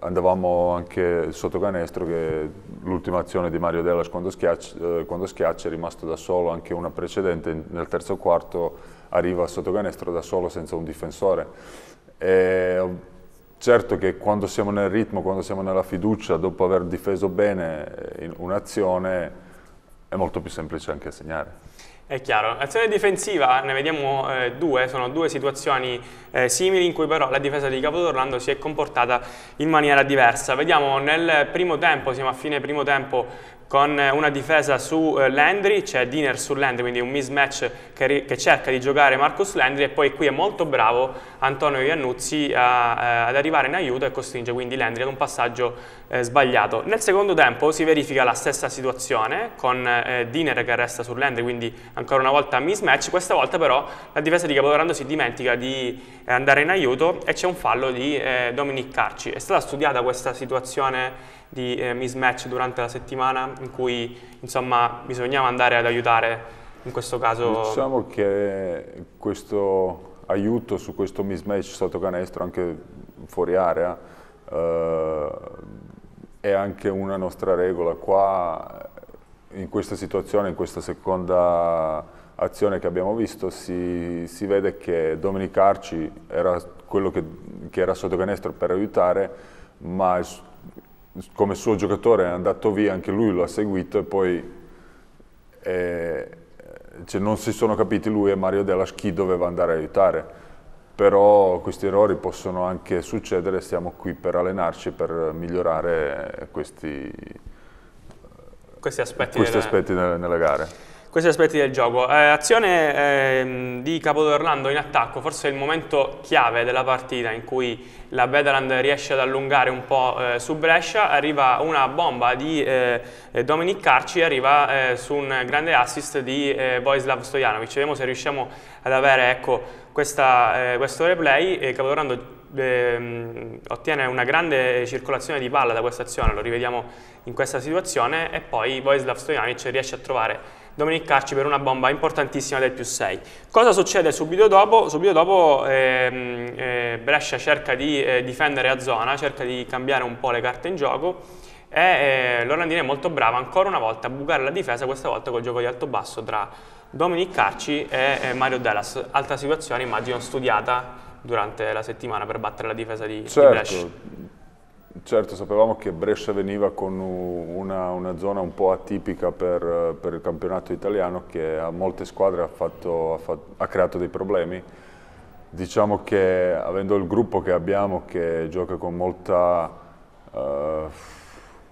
andavamo anche sotto canestro che l'ultima azione di Mario Dellas quando schiaccia, eh, quando schiaccia, è rimasto da solo, anche una precedente nel terzo quarto arriva sotto canestro da solo senza un difensore. E certo che quando siamo nel ritmo, quando siamo nella fiducia, dopo aver difeso bene eh, un'azione è molto più semplice anche segnare. È chiaro. Azione difensiva, ne vediamo eh, due, sono due situazioni eh, simili in cui però la difesa di Capodorlando si è comportata in maniera diversa. Vediamo nel primo tempo, siamo a fine primo tempo, con eh, una difesa su eh, Landry, c'è cioè Diner su Landry, quindi un mismatch che, che, cerca di giocare Marcus Landry e poi qui è molto bravo Antonio Iannuzzi a, eh, ad arrivare in aiuto e costringe quindi Landry ad un passaggio eh, sbagliato. Nel secondo tempo si verifica la stessa situazione con eh, Diner che resta su Landry, quindi ancora una volta mismatch, questa volta però la difesa di Capoverando si dimentica di eh, andare in aiuto e c'è un fallo di Dominic Carci. È stata studiata questa situazione? di eh, mismatch durante la settimana in cui insomma, bisognava andare ad aiutare in questo caso? Diciamo che questo aiuto su questo mismatch sotto canestro anche fuori area eh, è anche una nostra regola qua in questa situazione, in questa seconda azione che abbiamo visto si, si vede che Dominic Arci era quello che, che era sotto canestro per aiutare ma il come suo giocatore è andato via, anche lui lo ha seguito e poi eh, cioè non si sono capiti lui e Mario Delas chi doveva andare a aiutare. Però questi errori possono anche succedere, siamo qui per allenarci, per migliorare questi, questi aspetti, questi aspetti nelle, nelle gare questi aspetti del gioco. Eh, azione ehm, di Capodorlando in attacco, forse è il momento chiave della partita in cui la Bederland riesce ad allungare un po' eh, su Brescia, arriva una bomba di eh, Dominic Carci, arriva eh, su un grande assist di eh, Vojislav Stojanovic. Vediamo se riusciamo ad avere ecco, questa, eh, questo replay. Eh, Capodorlando Ehm, ottiene una grande circolazione di palla da questa azione, lo rivediamo in questa situazione e poi Vojislav Stojanovic riesce a trovare Dominic Carci per una bomba importantissima del più 6. Cosa succede subito dopo? Subito dopo ehm, eh, Brescia cerca di eh, difendere a zona, cerca di cambiare un po' le carte in gioco e eh, l'Orlandina è molto brava ancora una volta a bucare la difesa, questa volta col gioco di alto-basso tra Dominic Carci e eh, Mario Dallas. Altra situazione immagino studiata durante la settimana per battere la difesa di, certo. di Brescia Certo, sapevamo che Brescia veniva con una, una zona un po' atipica per, per, il campionato italiano che a molte squadre ha, fatto, ha, fatto, ha, creato dei problemi. Diciamo che avendo il gruppo che abbiamo che gioca con molta, eh,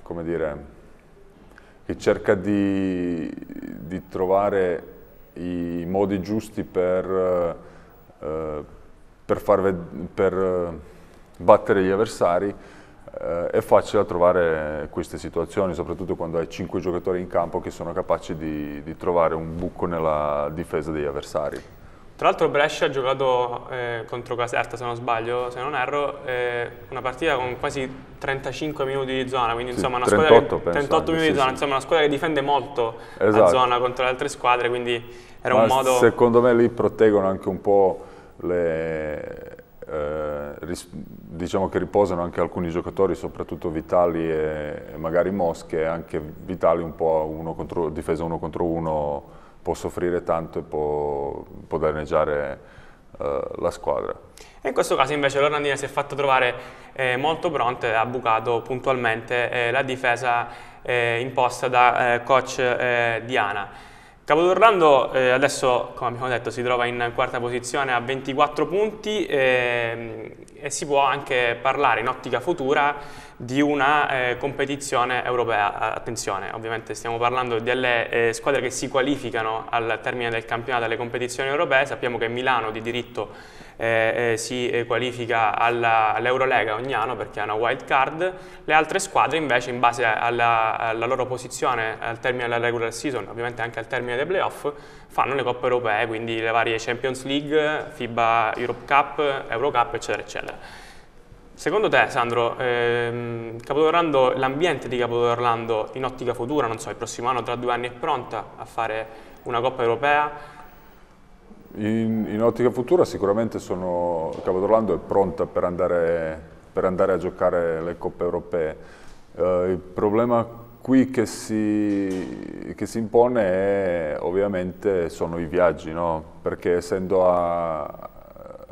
come dire, che cerca di, di, trovare i modi giusti per, eh, per, far, per eh, battere gli avversari, eh, è facile trovare queste situazioni, soprattutto quando hai cinque giocatori in campo che sono capaci di, di trovare un buco nella difesa degli avversari. Tra l'altro Brescia ha giocato eh, contro Caserta, se non sbaglio, se non erro, eh, una partita con quasi 35 minuti di zona, quindi sì, insomma una 38, squadra che, 38 minuti sì, di zona, sì. insomma una squadra che difende molto esatto. la zona contro le altre squadre, quindi era Ma un modo... Secondo me lì proteggono anche un po' le, eh, ris- diciamo che riposano anche alcuni giocatori, soprattutto Vitali e, e magari Mosche, anche Vitali un po' uno contro, difesa uno contro uno può soffrire tanto e può, può danneggiare eh, la squadra. E in questo caso invece l'Orlandina si è fatto trovare eh, molto pronto e ha bucato puntualmente eh, la difesa eh, imposta da coach Diana. Capodorlando eh, adesso, come abbiamo detto, si trova in quarta posizione a 24 punti e, ehm, e si può anche parlare in ottica futura di una eh, competizione europea. Attenzione, ovviamente stiamo parlando delle eh, squadre che si qualificano al termine del campionato alle competizioni europee, sappiamo che Milano di diritto eh, eh, si qualifica alla, all'Eurolega ogni anno perché ha una wild card, le altre squadre invece in base alla, alla loro posizione al termine della regular season, ovviamente anche al termine dei playoff, fanno le coppe europee, quindi le varie Champions League, FIBA Europe Cup, Eurocup eccetera eccetera. Secondo te, Sandro, ehm, l'ambiente di Capodorlando in ottica futura, non so, il prossimo anno, tra due anni, è pronta a fare una Coppa Europea? In, in ottica futura sicuramente sono, Cavadorlando è pronta per andare, per andare, a giocare le coppe europee. Eh, il problema qui che si, che si, impone è, ovviamente sono i viaggi, no? perché essendo a,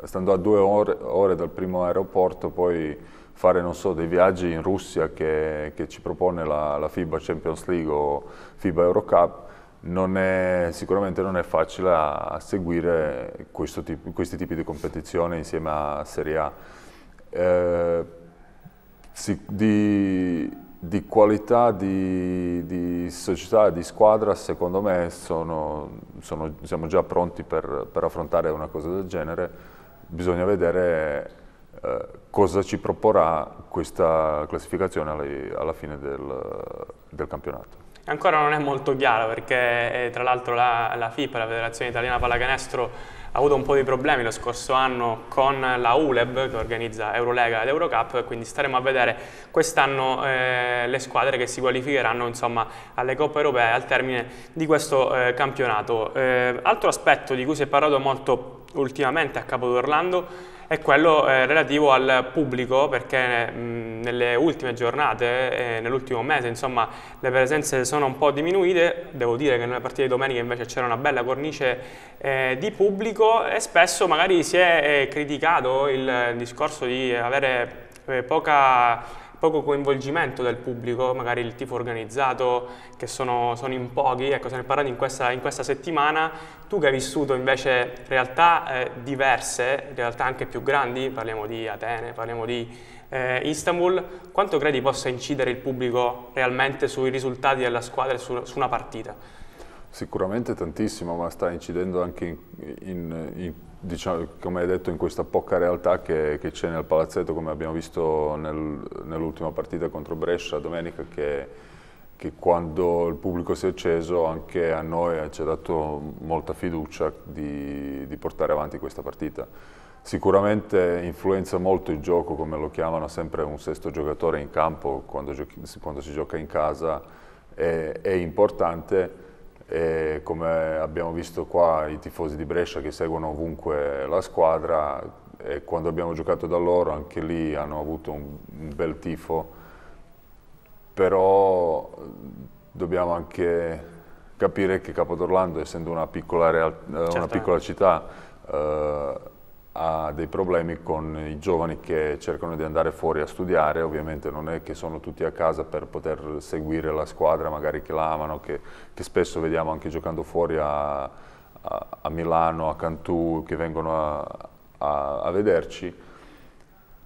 stando a due ore, ore, dal primo aeroporto poi fare non so, dei viaggi in Russia che, che ci propone la, la FIBA Champions League o FIBA Eurocup non è, sicuramente non è facile a, a seguire tip, questi tipi di competizione insieme a Serie A. Eh, si, di, di, qualità di, di, società, di squadra, secondo me sono, sono, siamo già pronti per, per, affrontare una cosa del genere. Bisogna vedere eh, cosa ci proporrà questa classificazione alla, alla fine del, del campionato. Ancora non è molto chiaro perché eh, tra l'altro la, la FIP, la Federazione Italiana Pallacanestro, ha avuto un po' di problemi lo scorso anno con la ULEB che organizza Eurolega ed Eurocup, quindi staremo a vedere quest'anno eh, le squadre che si qualificheranno insomma, alle Coppe Europee al termine di questo eh, campionato. Eh, altro aspetto di cui si è parlato molto ultimamente a Capo d'Orlando è quello eh, relativo al pubblico perché mh, mm, nelle ultime giornate, eh, nell'ultimo mese insomma le presenze sono un po' diminuite, devo dire che nelle partite di domenica invece c'era una bella cornice eh, di pubblico e spesso magari si è eh, criticato il discorso di avere eh, poca poco coinvolgimento del pubblico, magari il tifo organizzato che sono, sono in pochi, ecco se ne è parlato in questa, in questa, settimana, tu che hai vissuto invece realtà eh, diverse, realtà anche più grandi, parliamo di Atene, parliamo di eh, Istanbul, quanto credi possa incidere il pubblico realmente sui risultati della squadra e su, su una partita? Sicuramente tantissimo, ma sta incidendo anche in, in, in diciamo, come hai detto, in questa poca realtà che, c'è nel palazzetto, come abbiamo visto nel, nell'ultima partita contro Brescia domenica, che, che, quando il pubblico si è acceso anche a noi eh, ci ha dato molta fiducia di, di portare avanti questa partita. Sicuramente influenza molto il gioco, come lo chiamano sempre un sesto giocatore in campo quando, quando si gioca in casa, è, è importante e come abbiamo visto qua i tifosi di Brescia che seguono ovunque la squadra e quando abbiamo giocato da loro anche lì hanno avuto un, un bel tifo però dobbiamo anche capire che Capodorlando essendo una piccola, real, certo. una piccola città eh, ha dei problemi con i giovani che cercano di andare fuori a studiare, ovviamente non è che sono tutti a casa per poter seguire la squadra magari che la amano, che, che spesso vediamo anche giocando fuori a, a, a Milano, a Cantù, che vengono a, a vederci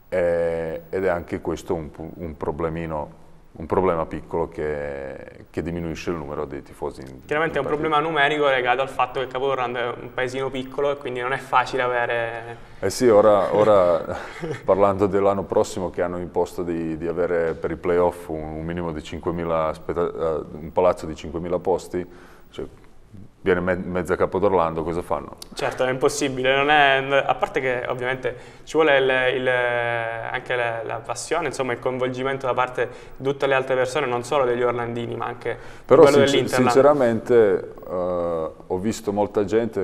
e, eh, ed è anche questo un, un problemino un problema piccolo che, che, diminuisce il numero dei tifosi. Chiaramente è un partita. problema numerico legato al fatto che Capodorrando è un paesino piccolo e quindi non è facile avere... Eh sì, ora, ora parlando dell'anno prossimo che hanno imposto di, di avere per i playoff un, un minimo di 5.000, eh, un palazzo di 5.000 posti, cioè viene me- mezza d'Orlando, cosa fanno? Certo, è impossibile, è, a parte che ovviamente ci vuole il, il, anche la, la, passione, insomma il coinvolgimento da parte di tutte le altre persone, non solo degli orlandini, ma anche Però quello sincer- dell'Interland. sinceramente uh, ho visto molta gente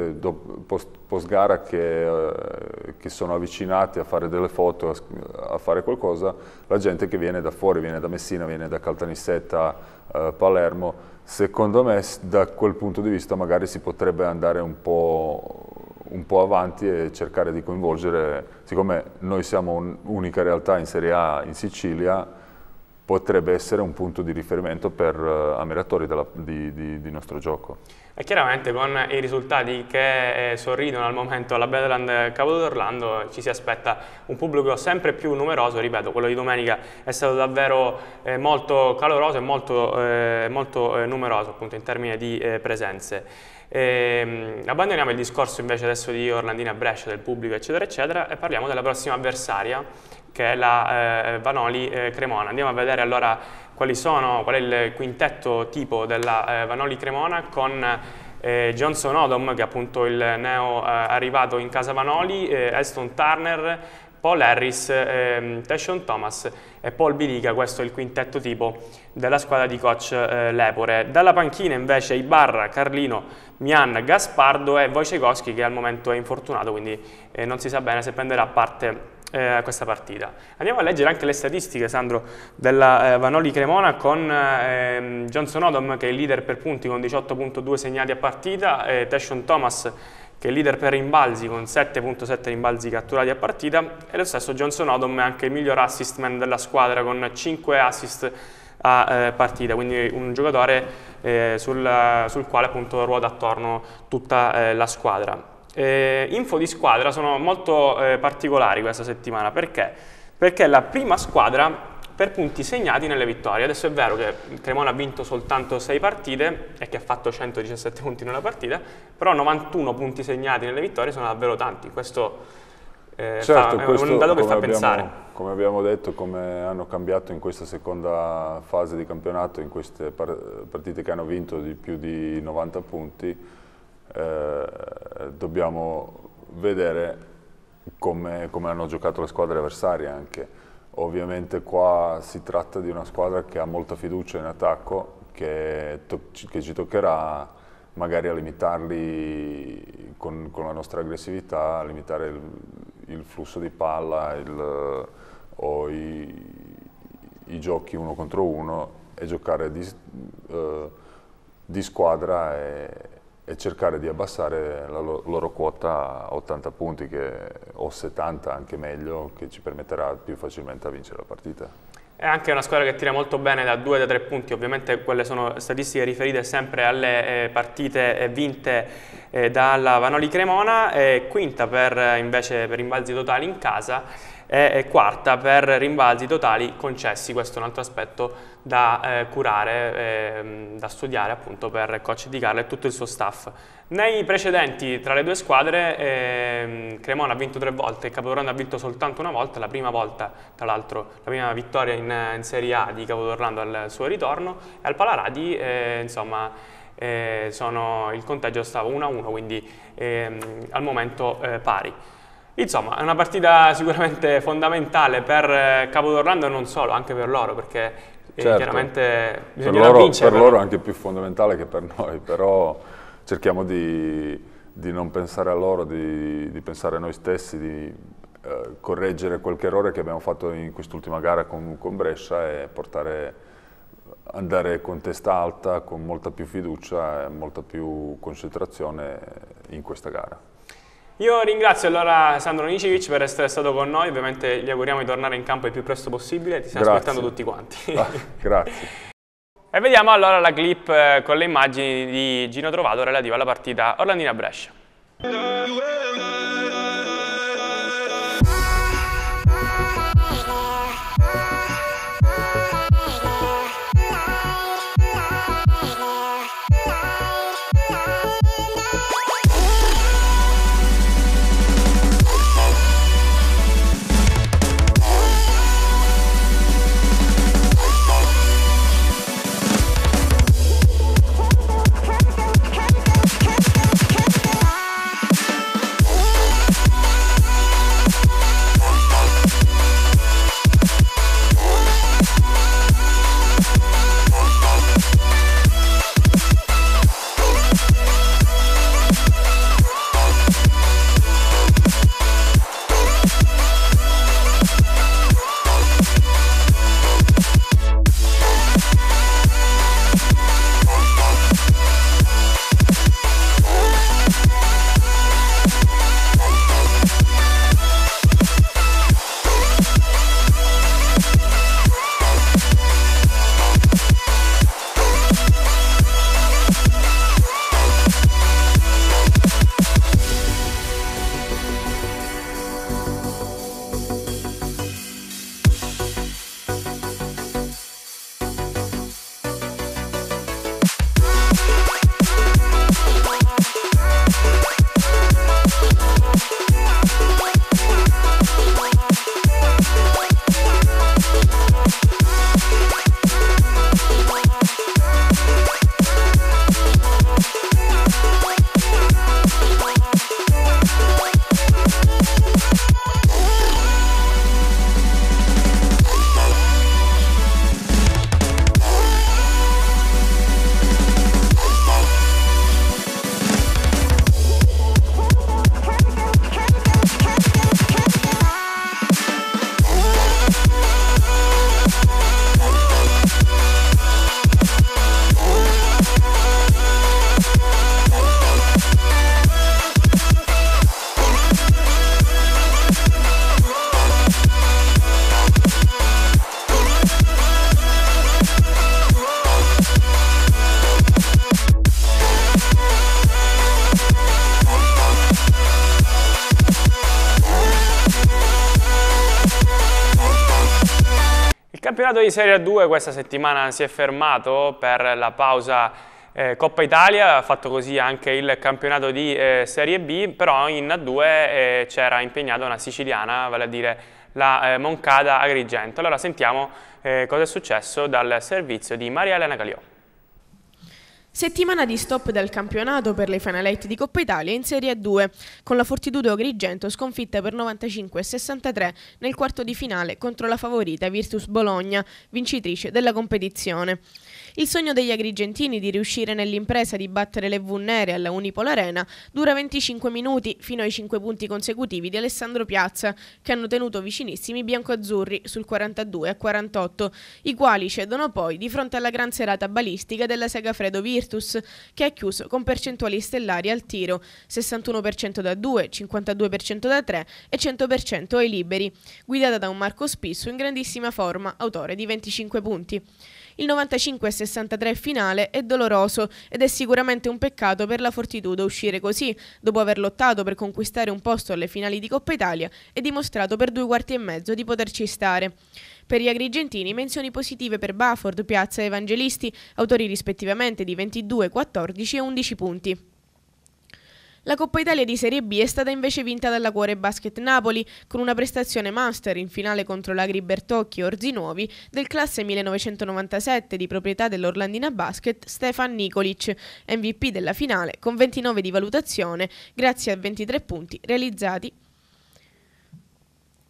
post, post- gara che, uh, che, sono avvicinati a fare delle foto, a, a, fare qualcosa, la gente che viene da fuori, viene da Messina, viene da Caltanissetta, uh, Palermo, Secondo me da quel punto di vista magari si potrebbe andare un po', un po avanti e cercare di coinvolgere, siccome noi siamo un'unica realtà in Serie A in Sicilia, potrebbe essere un punto di riferimento per uh, ammiratori della, di, di, di, nostro gioco. E chiaramente con i risultati che eh, sorridono al momento alla Battleland Cavolo d'Orlando ci si aspetta un pubblico sempre più numeroso, ripeto, quello di domenica è stato davvero eh, molto caloroso e molto, eh, molto eh, numeroso appunto in termini di presenze. E, ehm, abbandoniamo il discorso invece adesso di Orlandina Brescia, del pubblico eccetera eccetera e parliamo della prossima avversaria che è la eh, Vanoli eh, Cremona. Andiamo a vedere allora sono, qual è il quintetto tipo della eh, Vanoli Cremona con eh, Johnson Odom, che è appunto il neo eh, arrivato in casa Vanoli, eh, Aston Turner, Paul Harris, ehm, Tashon Thomas e Paul Bilica, questo è il quintetto tipo della squadra di coach eh, Lepore. Dalla panchina invece Ibarra, Carlino, Mian, Gaspardo e Wojciechowski che al momento è infortunato, quindi eh, non si sa bene se prenderà parte eh, questa partita. Andiamo a leggere anche le statistiche, Sandro, della eh, Vanoli Cremona con ehm, Johnson Odom che è il leader per punti con 18.2 segnati a partita, eh, Tashon Thomas che è leader per rimbalzi con 7.7 rimbalzi catturati a partita e lo stesso Johnson Odom è anche il miglior assist man della squadra con 5 assist a eh, partita, quindi un giocatore eh, sul, sul, quale appunto ruota attorno tutta eh, la squadra eh, info di squadra sono molto eh, particolari questa settimana, perché? Perché la prima squadra per punti segnati nelle vittorie. Adesso è vero che Cremona ha vinto soltanto 6 partite e che ha fatto 117 punti nella partita, però 91 punti segnati nelle vittorie sono davvero tanti. Questo eh, certo, fa, questo, è un dato che fa abbiamo, pensare. Come abbiamo detto, come hanno cambiato in questa seconda fase di campionato, in queste partite che hanno vinto di più di 90 punti, eh, dobbiamo vedere come, come, hanno giocato le squadre avversarie anche. Ovviamente qua si tratta di una squadra che ha molta fiducia in attacco, che, che ci toccherà magari a limitarli con, con, la nostra aggressività, a limitare il, il flusso di palla il, o i, i, giochi uno contro uno e giocare di, eh, di squadra e, e cercare di abbassare la loro quota a 80 punti che, o 70 anche meglio che ci permetterà più facilmente a vincere la partita. È anche una squadra che tira molto bene da 2 da 3 punti, ovviamente quelle sono statistiche riferite sempre alle eh, partite eh, vinte eh, dalla Vanoli Cremona, quinta per invece per rimbalzi totali in casa e quarta per rimbalzi totali concessi, questo è un altro aspetto da eh, curare, eh, da studiare appunto per coach Di Carlo e tutto il suo staff. Nei precedenti tra le due squadre eh, Cremona ha vinto tre volte, Capodorrando ha vinto soltanto una volta, la prima volta tra l'altro la prima vittoria in, in, Serie A di Capodorrando al suo ritorno e al Palaradi eh, insomma eh, sono, il conteggio stava 1-1 quindi ehm, al momento eh, pari. Insomma, è una partita sicuramente fondamentale per eh, Capodorlando e non solo, anche per loro, perché eh, certo. chiaramente bisogna per loro, vincere. Per loro è anche più fondamentale che per noi, però cerchiamo di, di non pensare a loro, di, di pensare a noi stessi, di eh, correggere qualche errore che abbiamo fatto in quest'ultima gara con, con Brescia e portare andare con testa alta, con molta più fiducia e molta più concentrazione in questa gara. Io ringrazio allora Sandro Nicivic per essere stato con noi, ovviamente gli auguriamo di tornare in campo il più presto possibile, ti stiamo grazie. aspettando tutti quanti. Ah, grazie. e vediamo allora la clip eh, con le immagini di Gino Trovato relativa alla partita Orlandina-Brescia. campionato di Serie A2 questa settimana si è fermato per la pausa eh, Coppa Italia, ha fatto così anche il campionato di eh, Serie B, però in A2 eh, c'era impegnata una siciliana, vale a dire la eh, Moncada Agrigento. Allora sentiamo eh, cosa è successo dal servizio di Maria Elena Caliò. Settimana di stop dal campionato per le finalette di Coppa Italia in Serie A2, con la Fortitudo Agrigento sconfitta per 95-63 nel quarto di finale contro la favorita Virtus Bologna, vincitrice della competizione. Il sogno degli agrigentini di riuscire nell'impresa di battere le V nere alla Unipol Arena dura 25 minuti fino ai 5 punti consecutivi di Alessandro Piazza, che hanno tenuto vicinissimi i biancoazzurri sul 42 a 48, i quali cedono poi di fronte alla gran serata balistica della Segafredo Virtus, che ha chiuso con percentuali stellari al tiro, 61% da 2, 52% da 3 e 100% ai liberi, guidata da un Marco Spisso in grandissima forma, autore di 25 punti. Il 95-63 finale è doloroso ed è sicuramente un peccato per la Fortitudo uscire così, dopo aver lottato per conquistare un posto alle finali di Coppa Italia e dimostrato per due quarti e mezzo di poterci stare. Per gli agrigentini menzioni positive per Baford, Piazza e Evangelisti, autori rispettivamente di 22, 14 e 11 punti. La Coppa Italia di Serie B è stata invece vinta dalla Cuore Basket Napoli con una prestazione master in finale contro l'Agri Bertocchi Orzinuovi del classe 1997 di proprietà dell'Orlandina Basket Stefan Nikolic, MVP della finale con 29 di valutazione grazie a 23 punti realizzati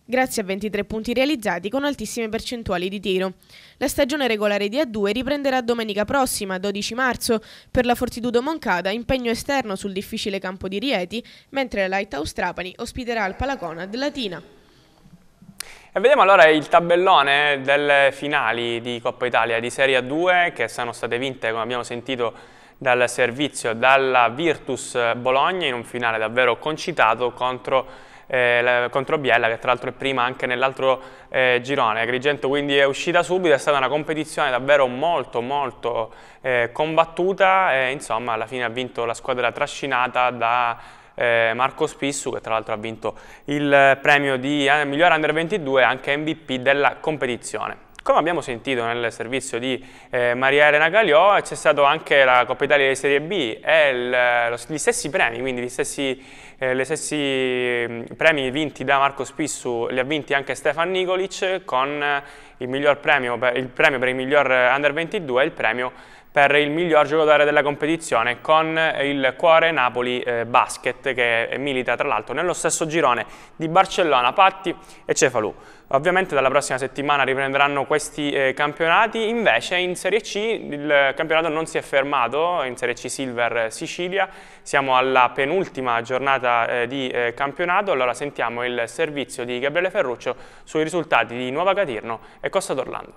grazie a 23 punti realizzati con altissime percentuali di tiro. La stagione regolare di A2 riprenderà domenica prossima, 12 marzo, per la Fortitudo Moncada, impegno esterno sul difficile campo di Rieti, mentre la Lighthouse Trapani ospiterà il Palacona Latina. E vediamo allora il tabellone delle finali di Coppa Italia di Serie A2 che sono state vinte, come abbiamo sentito, dal servizio dalla Virtus Bologna in un finale davvero concitato contro eh, contro Biella che tra l'altro è prima anche nell'altro eh, girone. Agrigento quindi è uscita subito, è stata una competizione davvero molto molto eh, combattuta e insomma alla fine ha vinto la squadra trascinata da eh, Marco Spissu che tra l'altro ha vinto il premio di eh, miglior Under 22 e anche MVP della competizione. Come abbiamo sentito nel servizio di eh, Maria Elena Galiò, c'è stata anche la Coppa Italia di Serie B e il, eh, lo, gli stessi premi, quindi gli stessi, eh, gli stessi premi vinti da Marco Spissu li ha vinti anche Stefan Nicolic con il, premio per, il premio per il miglior eh, Under 22 e il premio per il miglior giocatore della competizione con il cuore Napoli eh, Basket che milita tra l'altro nello stesso girone di Barcellona, Patti e Cefalù. Ovviamente dalla prossima settimana riprenderanno questi eh, campionati, invece in Serie C il campionato non si è fermato, in Serie C Silver eh, Sicilia, siamo alla penultima giornata eh, di eh, campionato, allora sentiamo il servizio di Gabriele Ferruccio sui risultati di Nuova Catirno e Costa d'Orlando.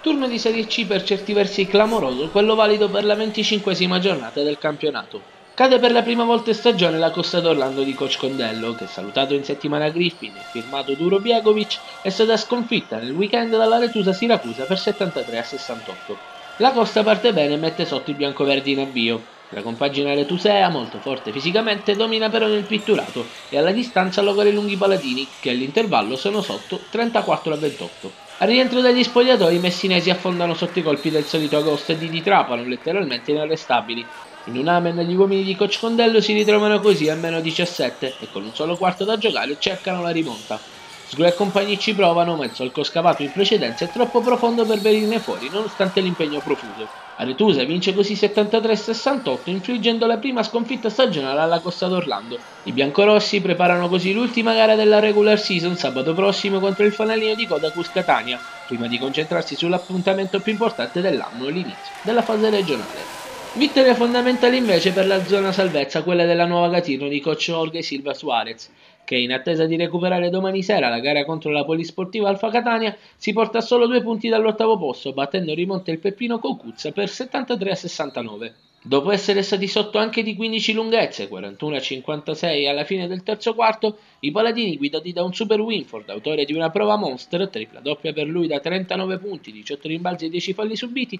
Turno di Serie C per certi versi clamoroso, quello valido per la 25esima giornata del campionato. Cade per la prima volta in stagione la Costa d'Orlando di Coach Condello, che salutato in settimana Griffin e firmato Duro Biegovic, è stata sconfitta nel weekend dalla Retusa Siracusa per 73 a 68. La Costa parte bene e mette sotto i biancoverdi in avvio. La compagina Retusea, molto forte fisicamente, domina però nel pitturato e alla distanza logra i lunghi paladini, che all'intervallo sono sotto 34 a 28. Al rientro dagli spogliatoi i messinesi affondano sotto i colpi del solito agosto e di Di Trapano, letteralmente inarrestabili. In un amen gli uomini di Coach Condello si ritrovano così a meno 17 e con un solo quarto da giocare cercano la rimonta. Sgro e compagni ci provano, ma il solco scavato in precedenza è troppo profondo per venirne fuori, nonostante l'impegno profuso. Aretusa vince così 73-68, infliggendo la prima sconfitta stagionale alla Costa d'Orlando. I biancorossi preparano così l'ultima gara della regular season sabato prossimo contro il fanalino di Coda Cuscatania, prima di concentrarsi sull'appuntamento più importante dell'anno, l'inizio della fase regionale. Vittoria fondamentale invece per la zona salvezza, quella della nuova Catino di coach e Silva Suarez che in attesa di recuperare domani sera la gara contro la Polisportiva Alfa Catania, si porta a solo due punti dall'ottavo posto, battendo rimonte il Peppino Cocuzza per 73 a 69. Dopo essere stati sotto anche di 15 lunghezze, 41 a 56 alla fine del terzo quarto, i paladini guidati da un Super Winford, autore di una prova monster, tripla doppia per lui da 39 punti, 18 rimbalzi e 10 falli subiti,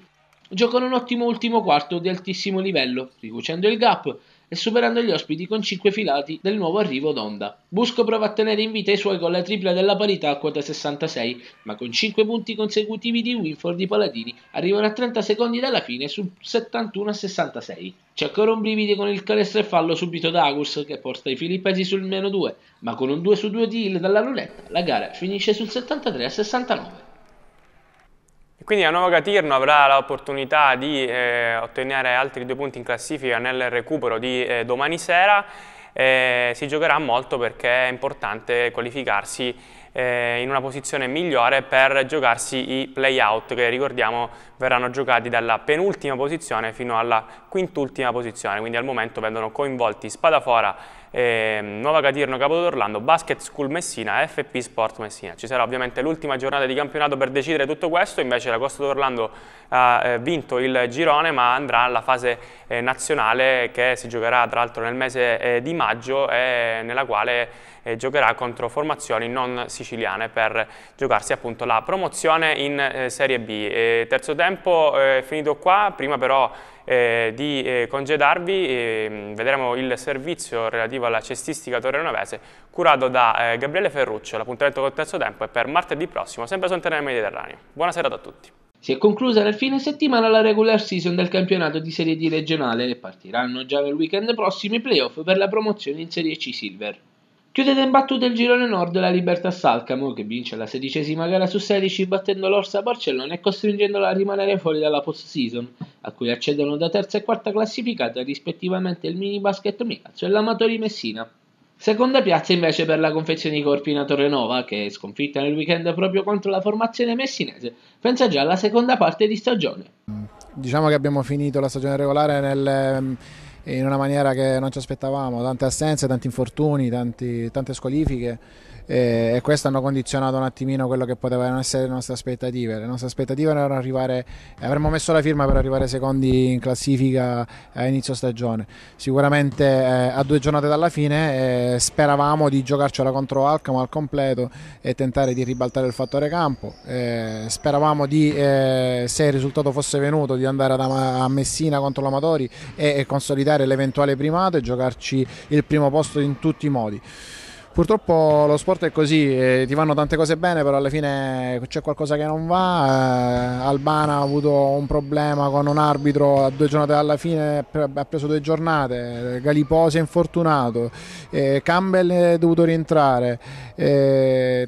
giocano un ottimo ultimo quarto di altissimo livello, riducendo il gap e superando gli ospiti con 5 filati del nuovo arrivo d'Onda. Busco prova a tenere in vita i suoi con la tripla della parità a quota 66, ma con 5 punti consecutivi di Winford i Paladini arrivano a 30 secondi dalla fine su 71 a 66. C'è ancora un brivido con il canestro e fallo subito da Agus che porta i filippesi sul meno 2, ma con un 2 su 2 di Hill dalla lunetta la gara finisce sul 73 a 69. Quindi la nuova Catirno avrà l'opportunità di eh, ottenere altri due punti in classifica nel recupero di eh, domani sera. Eh, si giocherà molto perché è importante qualificarsi eh, in una posizione migliore per giocarsi i play-out che ricordiamo verranno giocati dalla penultima posizione fino alla quintultima posizione, quindi al momento vengono coinvolti Spadafora eh, Nuova Gadirno Capo d'Orlando, Basket School Messina, FP Sport Messina. Ci sarà ovviamente l'ultima giornata di campionato per decidere tutto questo, invece la Costa d'Orlando ha eh, vinto il girone ma andrà alla fase eh, nazionale che si giocherà tra l'altro nel mese eh, di maggio e nella quale eh, giocherà contro formazioni non siciliane per giocarsi appunto la promozione in eh, Serie B. terzo tempo finito qua, prima però eh, di eh, congedarvi, eh, vedremo il servizio relativo alla cestistica torrenovese curato da eh, Gabriele Ferruccio, l'appuntamento col terzo tempo è per martedì prossimo, sempre su Antenna Mediterraneo. Buonasera a tutti. Si è conclusa nel fine settimana la regular season del campionato di Serie D regionale e partiranno già nel weekend prossimo i playoff per la promozione in Serie C Silver. Chiudete in battuta il girone nord la Libertà Salcamo, che vince la sedicesima gara su 16 battendo l'Orsa Barcellona e costringendola a rimanere fuori dalla post-season, a cui accedono da terza e quarta classificata rispettivamente il Mini Basket Milazzo e l'Amatori Messina. Seconda piazza invece per la confezione di Corpina Torrenova, che sconfitta nel weekend proprio contro la formazione messinese, pensa già alla seconda parte di stagione. Diciamo che abbiamo finito la stagione regolare nel in una maniera che non ci aspettavamo, tante assenze, tanti infortuni, tanti, tante squalifiche e questo hanno condizionato un attimino quello che potevano essere le nostre aspettative. Le nostre aspettative erano arrivare, avremmo messo la firma per arrivare secondi in classifica a inizio stagione. Sicuramente eh, a due giornate dalla fine eh, speravamo di giocarcela contro Alcamo al completo e tentare di ribaltare il fattore campo. Eh, speravamo di, se il risultato fosse venuto, di andare a Messina contro l'Amatori e consolidare l'eventuale primato e giocarci il primo posto in tutti i modi. Purtroppo lo sport è così, eh, ti vanno tante cose bene, però alla fine c'è qualcosa che non va. Eh, Albana ha avuto un problema con un arbitro a due giornate alla fine, ha preso due giornate, Galiposi è infortunato, eh, Campbell è dovuto rientrare,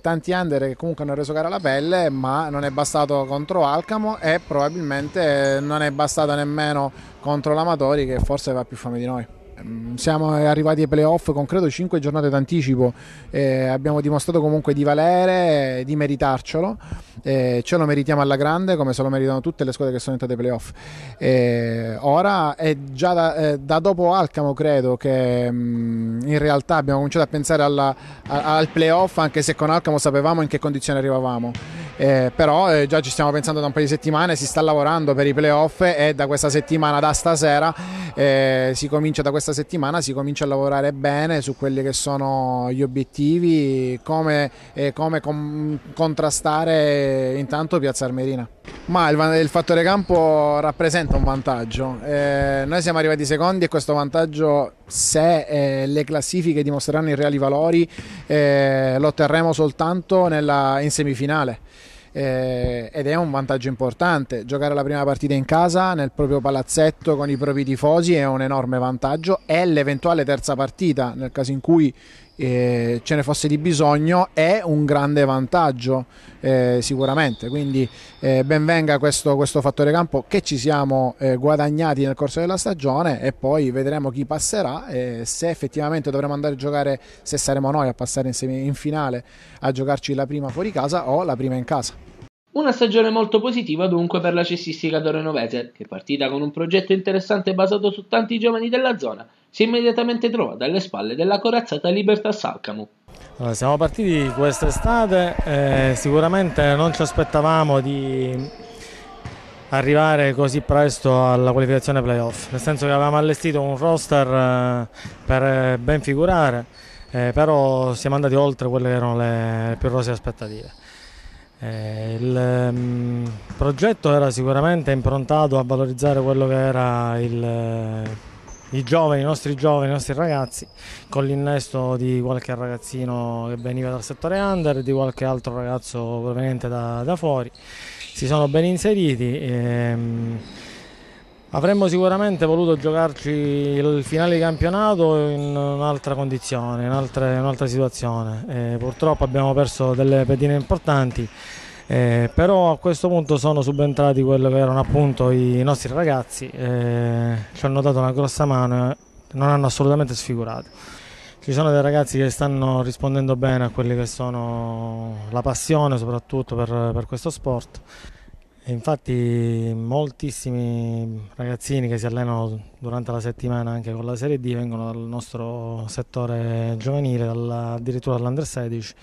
tanti under che comunque hanno reso cara la pelle, ma non è bastato contro Alcamo e probabilmente non è bastata nemmeno contro l'Amatori che forse va più fame di noi. Mm, siamo arrivati ai playoff con credo 5 giornate d'anticipo, eh, abbiamo dimostrato comunque di valere, di meritarcelo, eh, ce lo meritiamo alla grande come se lo meritano tutte le squadre che sono entrate ai playoff. Eh, ora è già da, eh, da, dopo Alcamo credo che mh, mm, in realtà abbiamo cominciato a pensare alla, a, al playoff anche se con Alcamo sapevamo in che condizione arrivavamo. Eh, però eh, già ci stiamo pensando da un paio di settimane, si sta lavorando per i playoff e da questa settimana, da stasera, eh, si comincia da questa questa settimana si comincia a lavorare bene su quelli che sono gli obiettivi, come, eh, come com- contrastare intanto Piazza Armerina. Ma il, il, fattore campo rappresenta un vantaggio. Eh, noi siamo arrivati secondi e questo vantaggio, se eh, le classifiche dimostreranno i reali valori, eh, lo otterremo soltanto nella, in semifinale eh, ed è un vantaggio importante. Giocare la prima partita in casa nel proprio palazzetto con i propri tifosi è un enorme vantaggio. È l'eventuale terza partita nel caso in cui eh, ce ne fosse di bisogno è un grande vantaggio eh, sicuramente quindi eh, benvenga questo, questo, fattore campo che ci siamo eh, guadagnati nel corso della stagione e poi vedremo chi passerà e se effettivamente dovremo andare a giocare se saremo noi a passare in, in finale a giocarci la prima fuori casa o la prima in casa una stagione molto positiva dunque per la cestistica torenovese, che è partita con un progetto interessante basato su tanti giovani della zona si è immediatamente trovata alle spalle della corazzata Libertà Salcamo. Allora, siamo partiti quest'estate, eh, sicuramente non ci aspettavamo di arrivare così presto alla qualificazione playoff, nel senso che avevamo allestito un roster eh, per eh, ben figurare, eh, però siamo andati oltre quelle che erano le più rose aspettative. Eh, il mh, ehm, progetto era sicuramente improntato a valorizzare quello che era il i giovani, i nostri giovani, i nostri ragazzi, con l'innesto di qualche ragazzino che veniva dal settore under, di qualche altro ragazzo proveniente da, da fuori, si sono ben inseriti. E, ehm, Avremmo sicuramente voluto giocarci il finale di campionato in un'altra condizione, in un'altra, in un'altra situazione. E eh, purtroppo abbiamo perso delle pedine importanti eh, però a questo punto sono subentrati quelli che erano appunto i nostri ragazzi eh, ci hanno dato una grossa mano e non hanno assolutamente sfigurato ci sono dei ragazzi che stanno rispondendo bene a quelli che sono la passione soprattutto per, per questo sport infatti moltissimi ragazzini che si allenano durante la settimana anche con la Serie D vengono dal nostro settore giovanile, dalla, addirittura dall'Under 16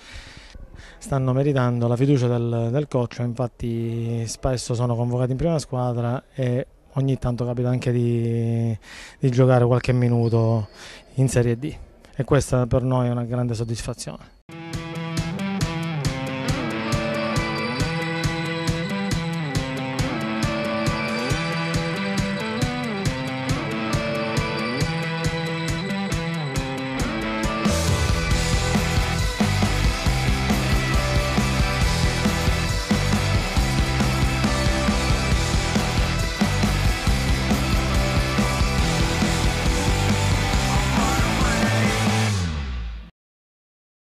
stanno meritando la fiducia del, del coach, infatti spesso sono convocati in prima squadra e ogni tanto capita anche di, di giocare qualche minuto in Serie D e questa per noi è una grande soddisfazione.